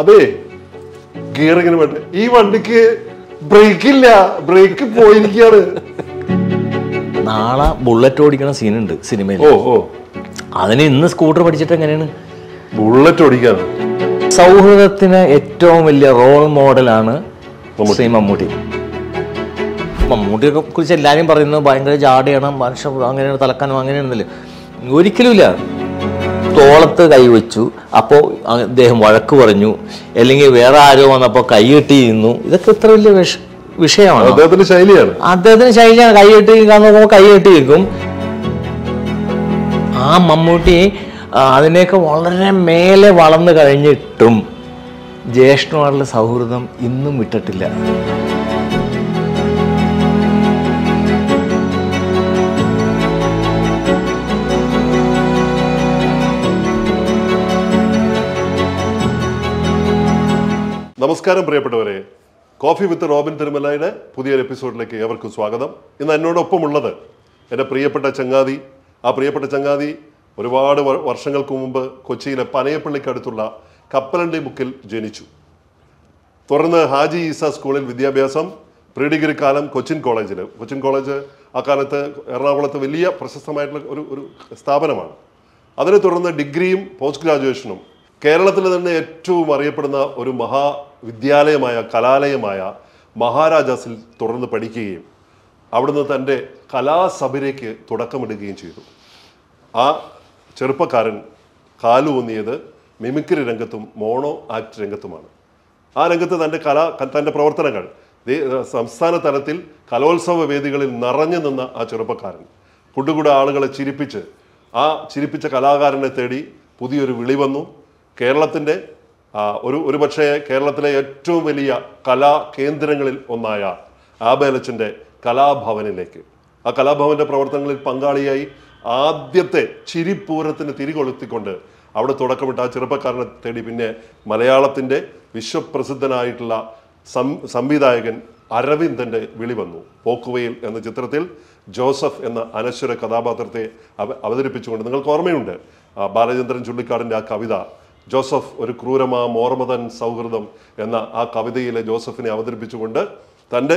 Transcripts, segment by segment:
അതെ ഗിയർ ഇങ്ങനെ വേണ്ട ഈ വണ്ടിക്ക് ബ്രേക്ക് ഇല്ല ബ്രേക്ക് പോയിരിക്കാണ് നാളെ ബുള്ളറ്റ് ഓടിക്കണ സീനുണ്ട് സിനിമയിൽ ഓ ഓ അതിന് ഇന്ന് സ്കൂട്ടർ പഠിച്ചിട്ട് എങ്ങനെയാണ് ബുള്ളറ്റ് ഓടിക്കാണ് സൗഹൃദത്തിന് ഏറ്റവും വലിയ റോൾ മോഡലാണ് ശ്രീ മമ്മൂട്ടി മമ്മൂട്ടിയെ കുറിച്ച് എല്ലാവരും പറയുന്നത് ഭയങ്കര ജാടിയാണ് മനുഷ്യ അങ്ങനെയാണ് തലക്കാനും അങ്ങനെയാണെന്നില്ല ഒരിക്കലുമില്ല തോളത്ത് കൈവച്ചു അപ്പോൾ അദ്ദേഹം വഴക്ക് പറഞ്ഞു അല്ലെങ്കിൽ വേറെ ആരോ വന്നപ്പോൾ കൈയിട്ടി നിന്നു ഇതൊക്കെ ഇത്ര വലിയ വിഷ വിഷയമാണ് അദ്ദേഹത്തിന്റെ ശൈലിയാണ് അദ്ദേഹത്തിന്റെ ശൈലിയാണ് കൈയിട്ടി നിൽക്കാൻ നോക്കുമ്പോൾ കൈയിട്ടി നിൽക്കും ആ മമ്മൂട്ടി അതിനെയൊക്കെ വളരെ മേലെ വളർന്നു കഴിഞ്ഞിട്ടും ജ്യേഷ്ഠനോടുള്ള സൗഹൃദം ഇന്നും വിട്ടിട്ടില്ല നമസ്കാരം പ്രിയപ്പെട്ടവരെ കോഫി വിത്ത് റോബിൻ തിരുമലയുടെ പുതിയൊരു എപ്പിസോഡിലേക്ക് ഏവർക്കും സ്വാഗതം ഇന്ന് എന്നോടൊപ്പമുള്ളത് എൻ്റെ പ്രിയപ്പെട്ട ചങ്ങാതി ആ പ്രിയപ്പെട്ട ചങ്ങാതി ഒരുപാട് വർഷങ്ങൾക്ക് മുമ്പ് കൊച്ചിയിലെ പനയപ്പള്ളിക്കടുത്തുള്ള കപ്പലണ്ടി മുക്കിൽ ജനിച്ചു തുടർന്ന് ഹാജി ഈസ സ്കൂളിൽ വിദ്യാഭ്യാസം പ്രീ ഡിഗ്രി കാലം കൊച്ചിൻ കോളേജിൽ കൊച്ചിൻ കോളേജ് ആ കാലത്ത് എറണാകുളത്ത് വലിയ പ്രശസ്തമായിട്ടുള്ള ഒരു ഒരു സ്ഥാപനമാണ് അതിനെ തുടർന്ന് ഡിഗ്രിയും പോസ്റ്റ് ഗ്രാജുവേഷനും കേരളത്തിൽ തന്നെ ഏറ്റവും അറിയപ്പെടുന്ന ഒരു മഹാവിദ്യാലയമായ കലാലയമായ മഹാരാജാസിൽ തുടർന്ന് പഠിക്കുകയും അവിടുന്ന് തൻ്റെ കലാസഭയിലേക്ക് തുടക്കമിടുകയും ചെയ്തു ആ ചെറുപ്പക്കാരൻ കാലൂന്നിയത് മിമിക്രി രംഗത്തും മോണോ ആക്ട് രംഗത്തുമാണ് ആ രംഗത്ത് തൻ്റെ കലാ തൻ്റെ പ്രവർത്തനങ്ങൾ സംസ്ഥാന തലത്തിൽ കലോത്സവ വേദികളിൽ നിറഞ്ഞു നിന്ന ആ ചെറുപ്പക്കാരൻ കുടുകുട ആളുകളെ ചിരിപ്പിച്ച് ആ ചിരിപ്പിച്ച കലാകാരനെ തേടി പുതിയൊരു വിളി വന്നു കേരളത്തിൻ്റെ ഒരു ഒരു പക്ഷേ കേരളത്തിലെ ഏറ്റവും വലിയ കലാ കേന്ദ്രങ്ങളിൽ ഒന്നായ ആബേലച്ചൻ്റെ കലാഭവനിലേക്ക് ആ കലാഭവൻ്റെ പ്രവർത്തനങ്ങളിൽ പങ്കാളിയായി ആദ്യത്തെ ചിരിപ്പൂരത്തിന് തിരികൊളുത്തിക്കൊണ്ട് അവിടെ തുടക്കമിട്ട് ആ ചെറുപ്പക്കാരനെ തേടി പിന്നെ മലയാളത്തിൻ്റെ വിശ്വപ്രസിദ്ധനായിട്ടുള്ള സംവിധായകൻ അരവിന്ദൻ്റെ വിളി വന്നു പോക്കുവയിൽ എന്ന ചിത്രത്തിൽ ജോസഫ് എന്ന അനശ്വര കഥാപാത്രത്തെ അവതരിപ്പിച്ചുകൊണ്ട് നിങ്ങൾക്ക് ഓർമ്മയുണ്ട് ബാലചന്ദ്രൻ ചുള്ളിക്കാടിൻ്റെ ആ കവിത ജോസഫ് ഒരു ക്രൂരമാ മോർമതൻ സൗഹൃദം എന്ന ആ കവിതയിലെ ജോസഫിനെ അവതരിപ്പിച്ചുകൊണ്ട് തൻ്റെ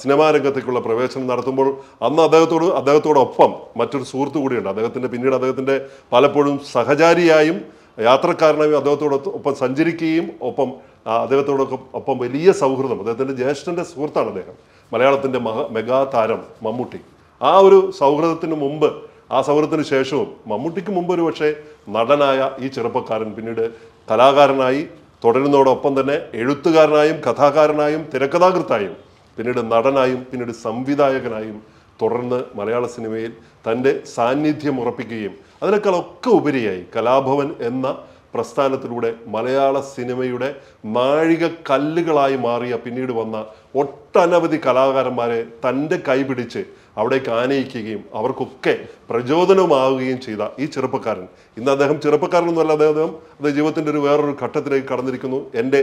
സിനിമാ രംഗത്തേക്കുള്ള പ്രവേശനം നടത്തുമ്പോൾ അന്ന് അദ്ദേഹത്തോട് അദ്ദേഹത്തോടൊപ്പം മറ്റൊരു സുഹൃത്തു കൂടിയുണ്ട് അദ്ദേഹത്തിൻ്റെ പിന്നീട് അദ്ദേഹത്തിൻ്റെ പലപ്പോഴും സഹചാരിയായും യാത്രക്കാരനായും അദ്ദേഹത്തോട് ഒപ്പം സഞ്ചരിക്കുകയും ഒപ്പം അദ്ദേഹത്തോടൊപ്പം ഒപ്പം വലിയ സൗഹൃദം അദ്ദേഹത്തിൻ്റെ ജ്യേഷ്ഠൻ്റെ സുഹൃത്താണ് അദ്ദേഹം മലയാളത്തിൻ്റെ മഹ മെഗാ താരം മമ്മൂട്ടി ആ ഒരു സൗഹൃദത്തിന് മുമ്പ് ആ സമരത്തിന് ശേഷവും മമ്മൂട്ടിക്ക് മുമ്പ് ഒരു പക്ഷേ നടനായ ഈ ചെറുപ്പക്കാരൻ പിന്നീട് കലാകാരനായി തുടരുന്നതോടൊപ്പം തന്നെ എഴുത്തുകാരനായും കഥാകാരനായും തിരക്കഥാകൃത്തായും പിന്നീട് നടനായും പിന്നീട് സംവിധായകനായും തുടർന്ന് മലയാള സിനിമയിൽ തൻ്റെ സാന്നിധ്യം ഉറപ്പിക്കുകയും അതിനേക്കാളൊക്കെ ഉപരിയായി കലാഭവൻ എന്ന പ്രസ്ഥാനത്തിലൂടെ മലയാള സിനിമയുടെ നാഴിക കല്ലുകളായി മാറിയ പിന്നീട് വന്ന ഒട്ടനവധി കലാകാരന്മാരെ തൻ്റെ കൈപിടിച്ച് അവിടേക്ക് ആനയിക്കുകയും അവർക്കൊക്കെ പ്രചോദനമാവുകയും ചെയ്ത ഈ ചെറുപ്പക്കാരൻ ഇന്ന് അദ്ദേഹം ചെറുപ്പക്കാരനൊന്നുമല്ല അദ്ദേഹം അത് ജീവിതത്തിൻ്റെ ഒരു വേറൊരു ഘട്ടത്തിലേക്ക് കടന്നിരിക്കുന്നു എൻ്റെ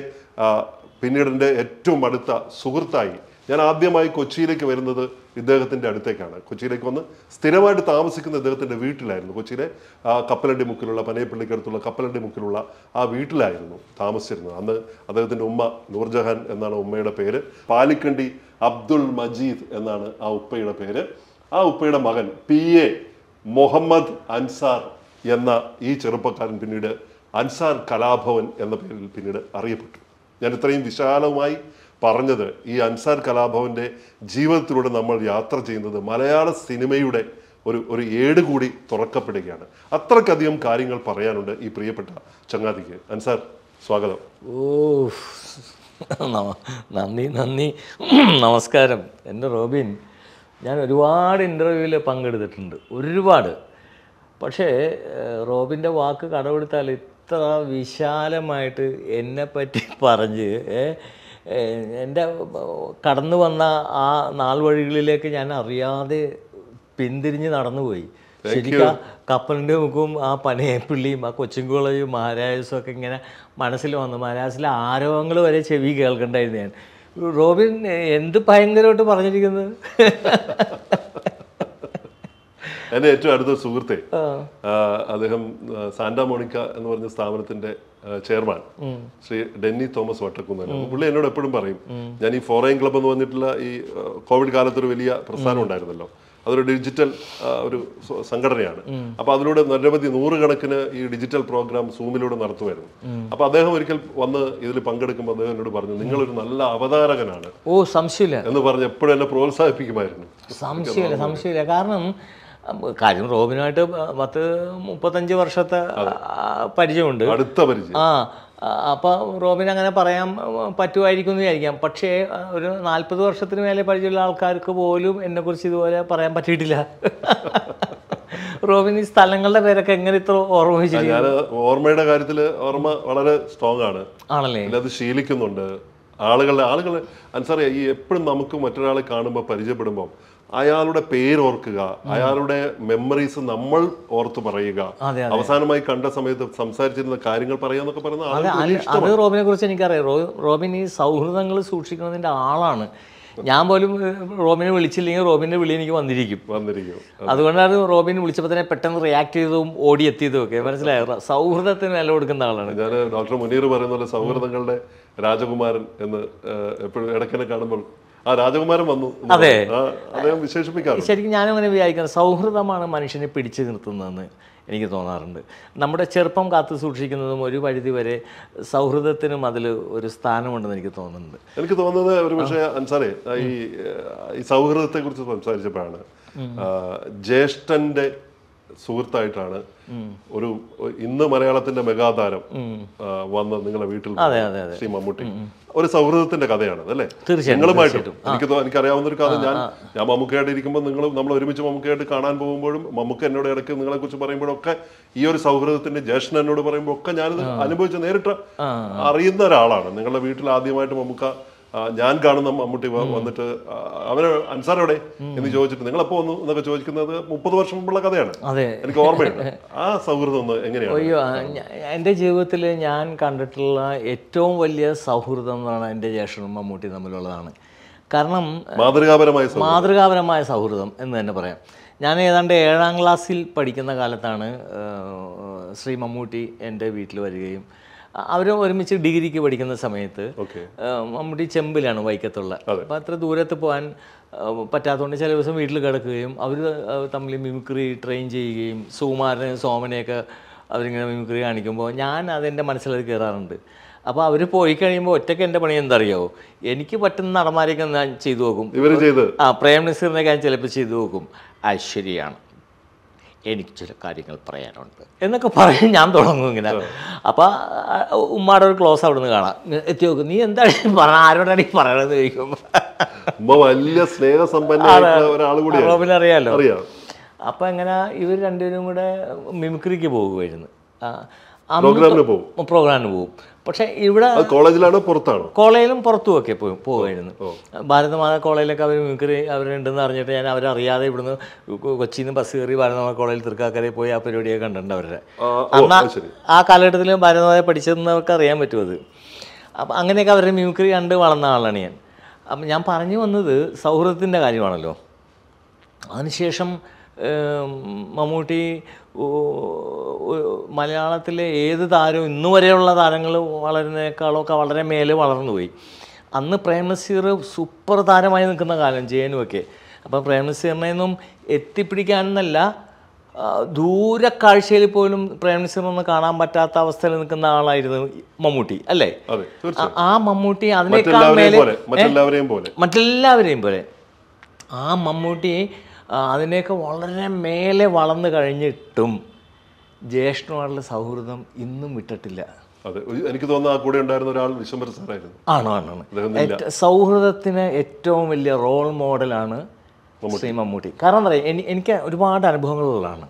പിന്നീട് ഏറ്റവും അടുത്ത സുഹൃത്തായി ഞാൻ ആദ്യമായി കൊച്ചിയിലേക്ക് വരുന്നത് ഇദ്ദേഹത്തിൻ്റെ അടുത്തേക്കാണ് കൊച്ചിയിലേക്ക് വന്ന് സ്ഥിരമായിട്ട് താമസിക്കുന്ന ഇദ്ദേഹത്തിൻ്റെ വീട്ടിലായിരുന്നു കൊച്ചിയിലെ കപ്പലണ്ടി മുക്കിലുള്ള പനയപ്പള്ളിക്കടുത്തുള്ള കപ്പലണ്ടി മുക്കിലുള്ള ആ വീട്ടിലായിരുന്നു താമസിച്ചിരുന്നത് അന്ന് അദ്ദേഹത്തിൻ്റെ ഉമ്മ നൂർജഹാൻ എന്നാണ് ഉമ്മയുടെ പേര് പാലിക്കണ്ടി അബ്ദുൾ മജീദ് എന്നാണ് ആ ഉപ്പയുടെ പേര് ആ ഉപ്പയുടെ മകൻ പി എ മുഹമ്മദ് അൻസാർ എന്ന ഈ ചെറുപ്പക്കാരൻ പിന്നീട് അൻസാർ കലാഭവൻ എന്ന പേരിൽ പിന്നീട് അറിയപ്പെട്ടു ഞാൻ ഇത്രയും വിശാലമായി പറഞ്ഞത് ഈ അൻസാർ കലാഭവൻ്റെ ജീവിതത്തിലൂടെ നമ്മൾ യാത്ര ചെയ്യുന്നത് മലയാള സിനിമയുടെ ഒരു ഒരു ഏട് കൂടി തുറക്കപ്പെടുകയാണ് അത്രക്കധികം കാര്യങ്ങൾ പറയാനുണ്ട് ഈ പ്രിയപ്പെട്ട ചങ്ങാതിക്ക് അൻസാർ സ്വാഗതം ഓ നന്ദി നന്ദി നമസ്കാരം എൻ്റെ റോബിൻ ഞാൻ ഒരുപാട് ഇൻ്റർവ്യൂവിൽ പങ്കെടുത്തിട്ടുണ്ട് ഒരുപാട് പക്ഷേ റോബിൻ്റെ വാക്ക് കടവെടുത്താൽ ഇത്ര വിശാലമായിട്ട് എന്നെ പറ്റി പറഞ്ഞ് എൻ്റെ കടന്നു വന്ന ആ നാൾ വഴികളിലേക്ക് ഞാൻ അറിയാതെ പിന്തിരിഞ്ഞ് നടന്നുപോയി ശരിക്കും ആ കപ്പലിൻ്റെ മുഖവും ആ പനയപ്പിള്ളിയും ആ കൊച്ചുംകുളയും മഹാരാജസും ഒക്കെ ഇങ്ങനെ മനസ്സിൽ വന്നു മഹാരാജസിലെ ആരോഹങ്ങൾ വരെ ചെവി കേൾക്കണ്ടായിരുന്നു ഞാൻ റോബിൻ എന്ത് ഭയങ്കരമായിട്ട് പറഞ്ഞിരിക്കുന്നത് എൻ്റെ ഏറ്റവും അടുത്ത സുഹൃത്തെ അദ്ദേഹം സാന്റാ മോണിക്ക എന്ന് പറഞ്ഞ സ്ഥാപനത്തിന്റെ ചെയർമാൻ ശ്രീ ഡെന്നി തോമസ് വട്ടക്കുന്നൻ പുള്ളി എന്നോട് എപ്പോഴും പറയും ഞാൻ ഈ ഫോറൈൻ ക്ലബ് എന്ന് പറഞ്ഞിട്ടുള്ള ഈ കോവിഡ് കാലത്തൊരു വലിയ പ്രസ്ഥാനം ഉണ്ടായിരുന്നല്ലോ അതൊരു ഡിജിറ്റൽ ഒരു സംഘടനയാണ് അപ്പോൾ അതിലൂടെ നിരവധി നൂറുകണക്കിന് ഈ ഡിജിറ്റൽ പ്രോഗ്രാം സൂമിലൂടെ നടത്തുമായിരുന്നു അപ്പോൾ അദ്ദേഹം ഒരിക്കൽ വന്ന് ഇതിൽ പങ്കെടുക്കുമ്പോൾ അദ്ദേഹം എന്നോട് പറഞ്ഞു നിങ്ങളൊരു നല്ല അവതാരകനാണ് ഓ സംശയമില്ല എന്ന് പറഞ്ഞ് എപ്പോഴും എന്നെ പ്രോത്സാഹിപ്പിക്കുമായിരുന്നു സംശയമില്ല സംശയമില്ല കാരണം കാര്യം റോബിനായിട്ട് പത്ത് മുപ്പത്തഞ്ച് വർഷത്തെ പരിചയമുണ്ട് അടുത്ത പരിചയം ആ അപ്പോൾ റോബിൻ അങ്ങനെ പറയാൻ പറ്റുമായിരിക്കും എന്ന് വിചാരിക്കാം പക്ഷേ ഒരു നാൽപ്പത് വർഷത്തിന് മേലെ പരിചയമുള്ള ആൾക്കാർക്ക് പോലും എന്നെക്കുറിച്ച് ഇതുപോലെ പറയാൻ പറ്റിയിട്ടില്ല റോബിൻ ഈ സ്ഥലങ്ങളുടെ പേരൊക്കെ എങ്ങനെ ഇത്ര ഓർമ്മ ഞാൻ ഓർമ്മയുടെ കാര്യത്തിൽ ഓർമ്മ വളരെ സ്ട്രോങ് ആണ് ആണല്ലേ അത് ശീലിക്കുന്നുണ്ട് ആളുകളുടെ ആളുകൾ അനുസറിയ ഈ എപ്പോഴും നമുക്ക് മറ്റൊരാളെ കാണുമ്പോൾ പരിചയപ്പെടുമ്പോൾ അയാളുടെ പേര് ഓർക്കുക അയാളുടെ മെമ്മറീസ് നമ്മൾ ഓർത്ത് പറയുക അവസാനമായി കണ്ട സമയത്ത് സംസാരിച്ചിരുന്ന കാര്യങ്ങൾ പറയുക എന്നൊക്കെ പറയുന്നത് അത് റോബിനെ കുറിച്ച് എനിക്കറിയാം റോബിൻ ഈ സൗഹൃദങ്ങൾ സൂക്ഷിക്കുന്നതിന്റെ ആളാണ് ഞാൻ പോലും റോബിനെ വിളിച്ചില്ലെങ്കിൽ റോബിന്റെ വിളി എനിക്ക് വന്നിരിക്കും വന്നിരിക്കും അതുകൊണ്ടാണ് റോബിൻ വിളിച്ചപ്പോൾ തന്നെ പെട്ടെന്ന് റിയാക്ട് ചെയ്തതും എത്തിയതും ഒക്കെ മനസ്സിലായോ സൗഹൃദത്തിന് നില കൊടുക്കുന്ന ആളാണ് ഞാൻ ഡോക്ടർ മുനീർ പറയുന്ന പോലെ സൗഹൃദങ്ങളുടെ രാജകുമാരൻ എന്ന് എപ്പോഴും ഇടയ്ക്കിടെ കാണുമ്പോൾ രാജകുമാരൻ വന്നു അതെ അദ്ദേഹം വിശേഷിപ്പിക്കാറ് ശരിക്കും ഞാനങ്ങനെ അങ്ങനെ വിചാരിക്കുന്നത് സൗഹൃദമാണ് മനുഷ്യനെ പിടിച്ചു നിർത്തുന്നതെന്ന് എനിക്ക് തോന്നാറുണ്ട് നമ്മുടെ ചെറുപ്പം കാത്തു സൂക്ഷിക്കുന്നതും ഒരു പരിധി വരെ സൗഹൃദത്തിനും അതിൽ ഒരു സ്ഥാനമുണ്ടെന്ന് എനിക്ക് തോന്നുന്നുണ്ട് എനിക്ക് തോന്നുന്നത് ഒരു പക്ഷേ അൻസാറേ ഈ സൗഹൃദത്തെക്കുറിച്ച് സംസാരിച്ചപ്പോഴാണ് ജ്യേഷ്ഠന്റെ സുഹൃത്തായിട്ടാണ് ഒരു ഇന്ന് മലയാളത്തിന്റെ മെഗാതാരം വന്ന് നിങ്ങളുടെ വീട്ടിൽ ശ്രീ മമ്മൂട്ടി ഒരു സൗഹൃദത്തിന്റെ കഥയാണ് അല്ലേ നിങ്ങളുമായിട്ടും എനിക്ക് എനിക്കറിയാവുന്ന ഒരു കഥ ഞാൻ ഞാൻ മമ്മൂക്കയായിട്ട് ഇരിക്കുമ്പോൾ നിങ്ങൾ നമ്മൾ ഒരുമിച്ച് മമ്മൂക്കയായിട്ട് കാണാൻ പോകുമ്പോഴും മമ്മൂക്ക എന്നോട് ഇടയ്ക്ക് നിങ്ങളെ കുറിച്ച് പറയുമ്പോഴൊക്കെ ഈ ഒരു സൗഹൃദത്തിന്റെ ജ്യേഷ്ഠൻ എന്നോട് പറയുമ്പോൾ ഒക്കെ ഞാനിത് അനുഭവിച്ച് നേരിട്ട് അറിയുന്ന ഒരാളാണ് നിങ്ങളുടെ വീട്ടിൽ ആദ്യമായിട്ട് മമ്മൂക്ക ഞാൻ കാണുന്ന മമ്മൂട്ടി വന്നിട്ട് അവര് അൻസാർ എവിടെ എന്ന് ചോദിച്ചിട്ട് നിങ്ങൾ അപ്പോൾ വന്നു എന്നൊക്കെ ചോദിക്കുന്നത് മുപ്പത് വർഷം മുമ്പുള്ള കഥയാണ് എനിക്ക് ഓർമ്മയുണ്ട് ആ സൗഹൃദം ഒന്ന് എങ്ങനെയാണ് അയ്യോ എൻ്റെ ജീവിതത്തിൽ ഞാൻ കണ്ടിട്ടുള്ള ഏറ്റവും വലിയ സൗഹൃദം എന്ന് പറഞ്ഞാൽ എൻ്റെ ജേഷനും മമ്മൂട്ടി തമ്മിലുള്ളതാണ് കാരണം മാതൃകാപരമായ മാതൃകാപരമായ സൗഹൃദം എന്ന് തന്നെ പറയാം ഞാൻ ഏതാണ്ട് ഏഴാം ക്ലാസ്സിൽ പഠിക്കുന്ന കാലത്താണ് ശ്രീ മമ്മൂട്ടി എൻ്റെ വീട്ടിൽ വരികയും അവർ ഒരുമിച്ച് ഡിഗ്രിക്ക് പഠിക്കുന്ന സമയത്ത് മമ്മൂട്ടി ചെമ്പിലാണ് വൈക്കത്തുള്ള അപ്പം അത്ര ദൂരത്ത് പോകാൻ പറ്റാത്തതുകൊണ്ട് ചില ദിവസം വീട്ടിൽ കിടക്കുകയും അവർ തമ്മിൽ മിമിക്രി ട്രെയിൻ ചെയ്യുകയും സുകുമാരനെ സോമനെയൊക്കെ അവരിങ്ങനെ മിമിക്രി കാണിക്കുമ്പോൾ ഞാൻ അതെൻ്റെ മനസ്സിലത് കയറാറുണ്ട് അപ്പോൾ അവർ പോയി കഴിയുമ്പോൾ ഒറ്റയ്ക്ക് എൻ്റെ പണി എന്തറിയാവോ എനിക്ക് പറ്റുന്ന നടന്മാരെയൊക്കെ ഞാൻ ചെയ്തു നോക്കും ആ പ്രേം നസീറിനെ ഞാൻ ചിലപ്പോൾ ചെയ്തു നോക്കും ശരിയാണ് എനിക്ക് ചില കാര്യങ്ങൾ പറയാനുണ്ട് എന്നൊക്കെ പറഞ്ഞ് ഞാൻ തുടങ്ങും ഇങ്ങനെ അപ്പോൾ ഉമ്മയുടെ ഒരു ക്ലോസ് അവിടെ നിന്ന് കാണാം എത്തി നോക്കും നീ എന്താണ് പറഞ്ഞ ആരോടാണ് ഈ പറയണതെന്ന് ചോദിക്കും ഉമ്മ വലിയ സ്നേഹസമ്പന്ന റോബിനെ അറിയാമല്ലോ അപ്പോൾ എങ്ങനെ ഇവർ രണ്ടുപേരും കൂടെ മിമിക്രിക്ക് പോകുമായിരുന്നു പ്രോഗ്രാമിന് പോകും പക്ഷേ ഇവിടെ കോളേജിലാണോ പുറത്താണോ കോളേജിലും പുറത്തുമൊക്കെ പോയി പോവുമായിരുന്നു ഭാരതമാതാ കോളേജിലൊക്കെ അവർ മിമിക്രി അവരുണ്ടെന്ന് അറിഞ്ഞിട്ട് ഞാൻ അവരറിയാതെ ഇവിടുന്ന് കൊച്ചിയിൽ നിന്ന് ബസ് കയറി ഭാരതമാതാ കോളേജിൽ തൃക്കാക്കരയിൽ പോയി ആ പരിപാടിയൊക്കെ കണ്ടിട്ടുണ്ട് അവരുടെ ആ കാലഘട്ടത്തിൽ ഭാരതമാതാ പഠിച്ചതെന്നൊക്കെ അറിയാൻ പറ്റും അത് അപ്പം അങ്ങനെയൊക്കെ അവരുടെ മിമിക്രി കണ്ട് വളർന്ന ആളാണ് ഞാൻ അപ്പം ഞാൻ പറഞ്ഞു വന്നത് സൗഹൃദത്തിൻ്റെ കാര്യമാണല്ലോ അതിനുശേഷം മമ്മൂട്ടി മലയാളത്തിലെ ഏത് താരവും ഇന്നു വരെയുള്ള താരങ്ങൾ വളരുന്നേക്കാളൊക്കെ വളരെ മേലെ വളർന്നു പോയി അന്ന് പ്രേംനസീർ സൂപ്പർ താരമായി നിൽക്കുന്ന കാലം ജയനുമൊക്കെ അപ്പോൾ ഒന്നും എത്തിപ്പിടിക്കാനെന്നല്ല കാഴ്ചയിൽ പോലും പ്രേംനസീറിനൊന്നും കാണാൻ പറ്റാത്ത അവസ്ഥയിൽ നിൽക്കുന്ന ആളായിരുന്നു മമ്മൂട്ടി അല്ലേ ആ മമ്മൂട്ടി അതിനേക്കാൾ മേലെ മറ്റെല്ലാവരെയും പോലെ ആ മമ്മൂട്ടിയെ അതിനെയൊക്കെ വളരെ മേലെ വളർന്നു കഴിഞ്ഞിട്ടും ജ്യേഷ്ഠനുമായിട്ടുള്ള സൗഹൃദം ഇന്നും വിട്ടിട്ടില്ല അതെ എനിക്ക് തോന്നുന്നു ആ കൂടെ ഉണ്ടായിരുന്ന ഒരാൾ വിശ്വംബര സാറായിരുന്നു ആണോ സൗഹൃദത്തിന് ഏറ്റവും വലിയ റോൾ മോഡലാണ് മമ്മൂട്ടി കാരണം എന്താ എനിക്ക് ഒരുപാട് അനുഭവങ്ങളുള്ളതാണ്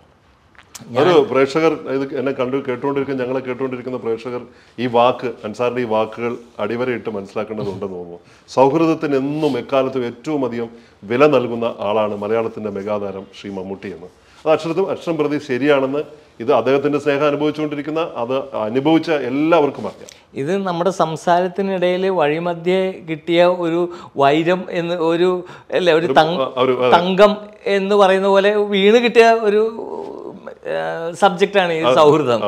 ഒരു പ്രേക്ഷകർ ഇത് എന്നെ കണ്ടു കേട്ടുകൊണ്ടിരിക്കുന്ന ഞങ്ങളെ കേട്ടുകൊണ്ടിരിക്കുന്ന പ്രേക്ഷകർ ഈ വാക്ക് അൻസാറിന്റെ ഈ വാക്കുകൾ അടിവരയിട്ട് മനസ്സിലാക്കേണ്ടതുണ്ടെന്ന് തോന്നുന്നു സൗഹൃദത്തിന് എന്നും എക്കാലത്തും ഏറ്റവും അധികം വില നൽകുന്ന ആളാണ് മലയാളത്തിന്റെ മെഗാതാരം ശ്രീ മമ്മൂട്ടി എന്ന് അത് അക്ഷരത്തും അക്ഷരം പ്രതി ശരിയാണെന്ന് ഇത് അദ്ദേഹത്തിന്റെ സ്നേഹം അനുഭവിച്ചുകൊണ്ടിരിക്കുന്ന അത് അനുഭവിച്ച എല്ലാവർക്കും അറിയാം ഇത് നമ്മുടെ സംസാരത്തിനിടയിൽ വഴിമധ്യേ കിട്ടിയ ഒരു വൈരം എന്ന് ഒരു അല്ല ഒരു തങ്കം എന്ന് പറയുന്ന പോലെ വീണ് കിട്ടിയ ഒരു സബ്ജക്റ്റാണ് ഈ സൗഹൃദം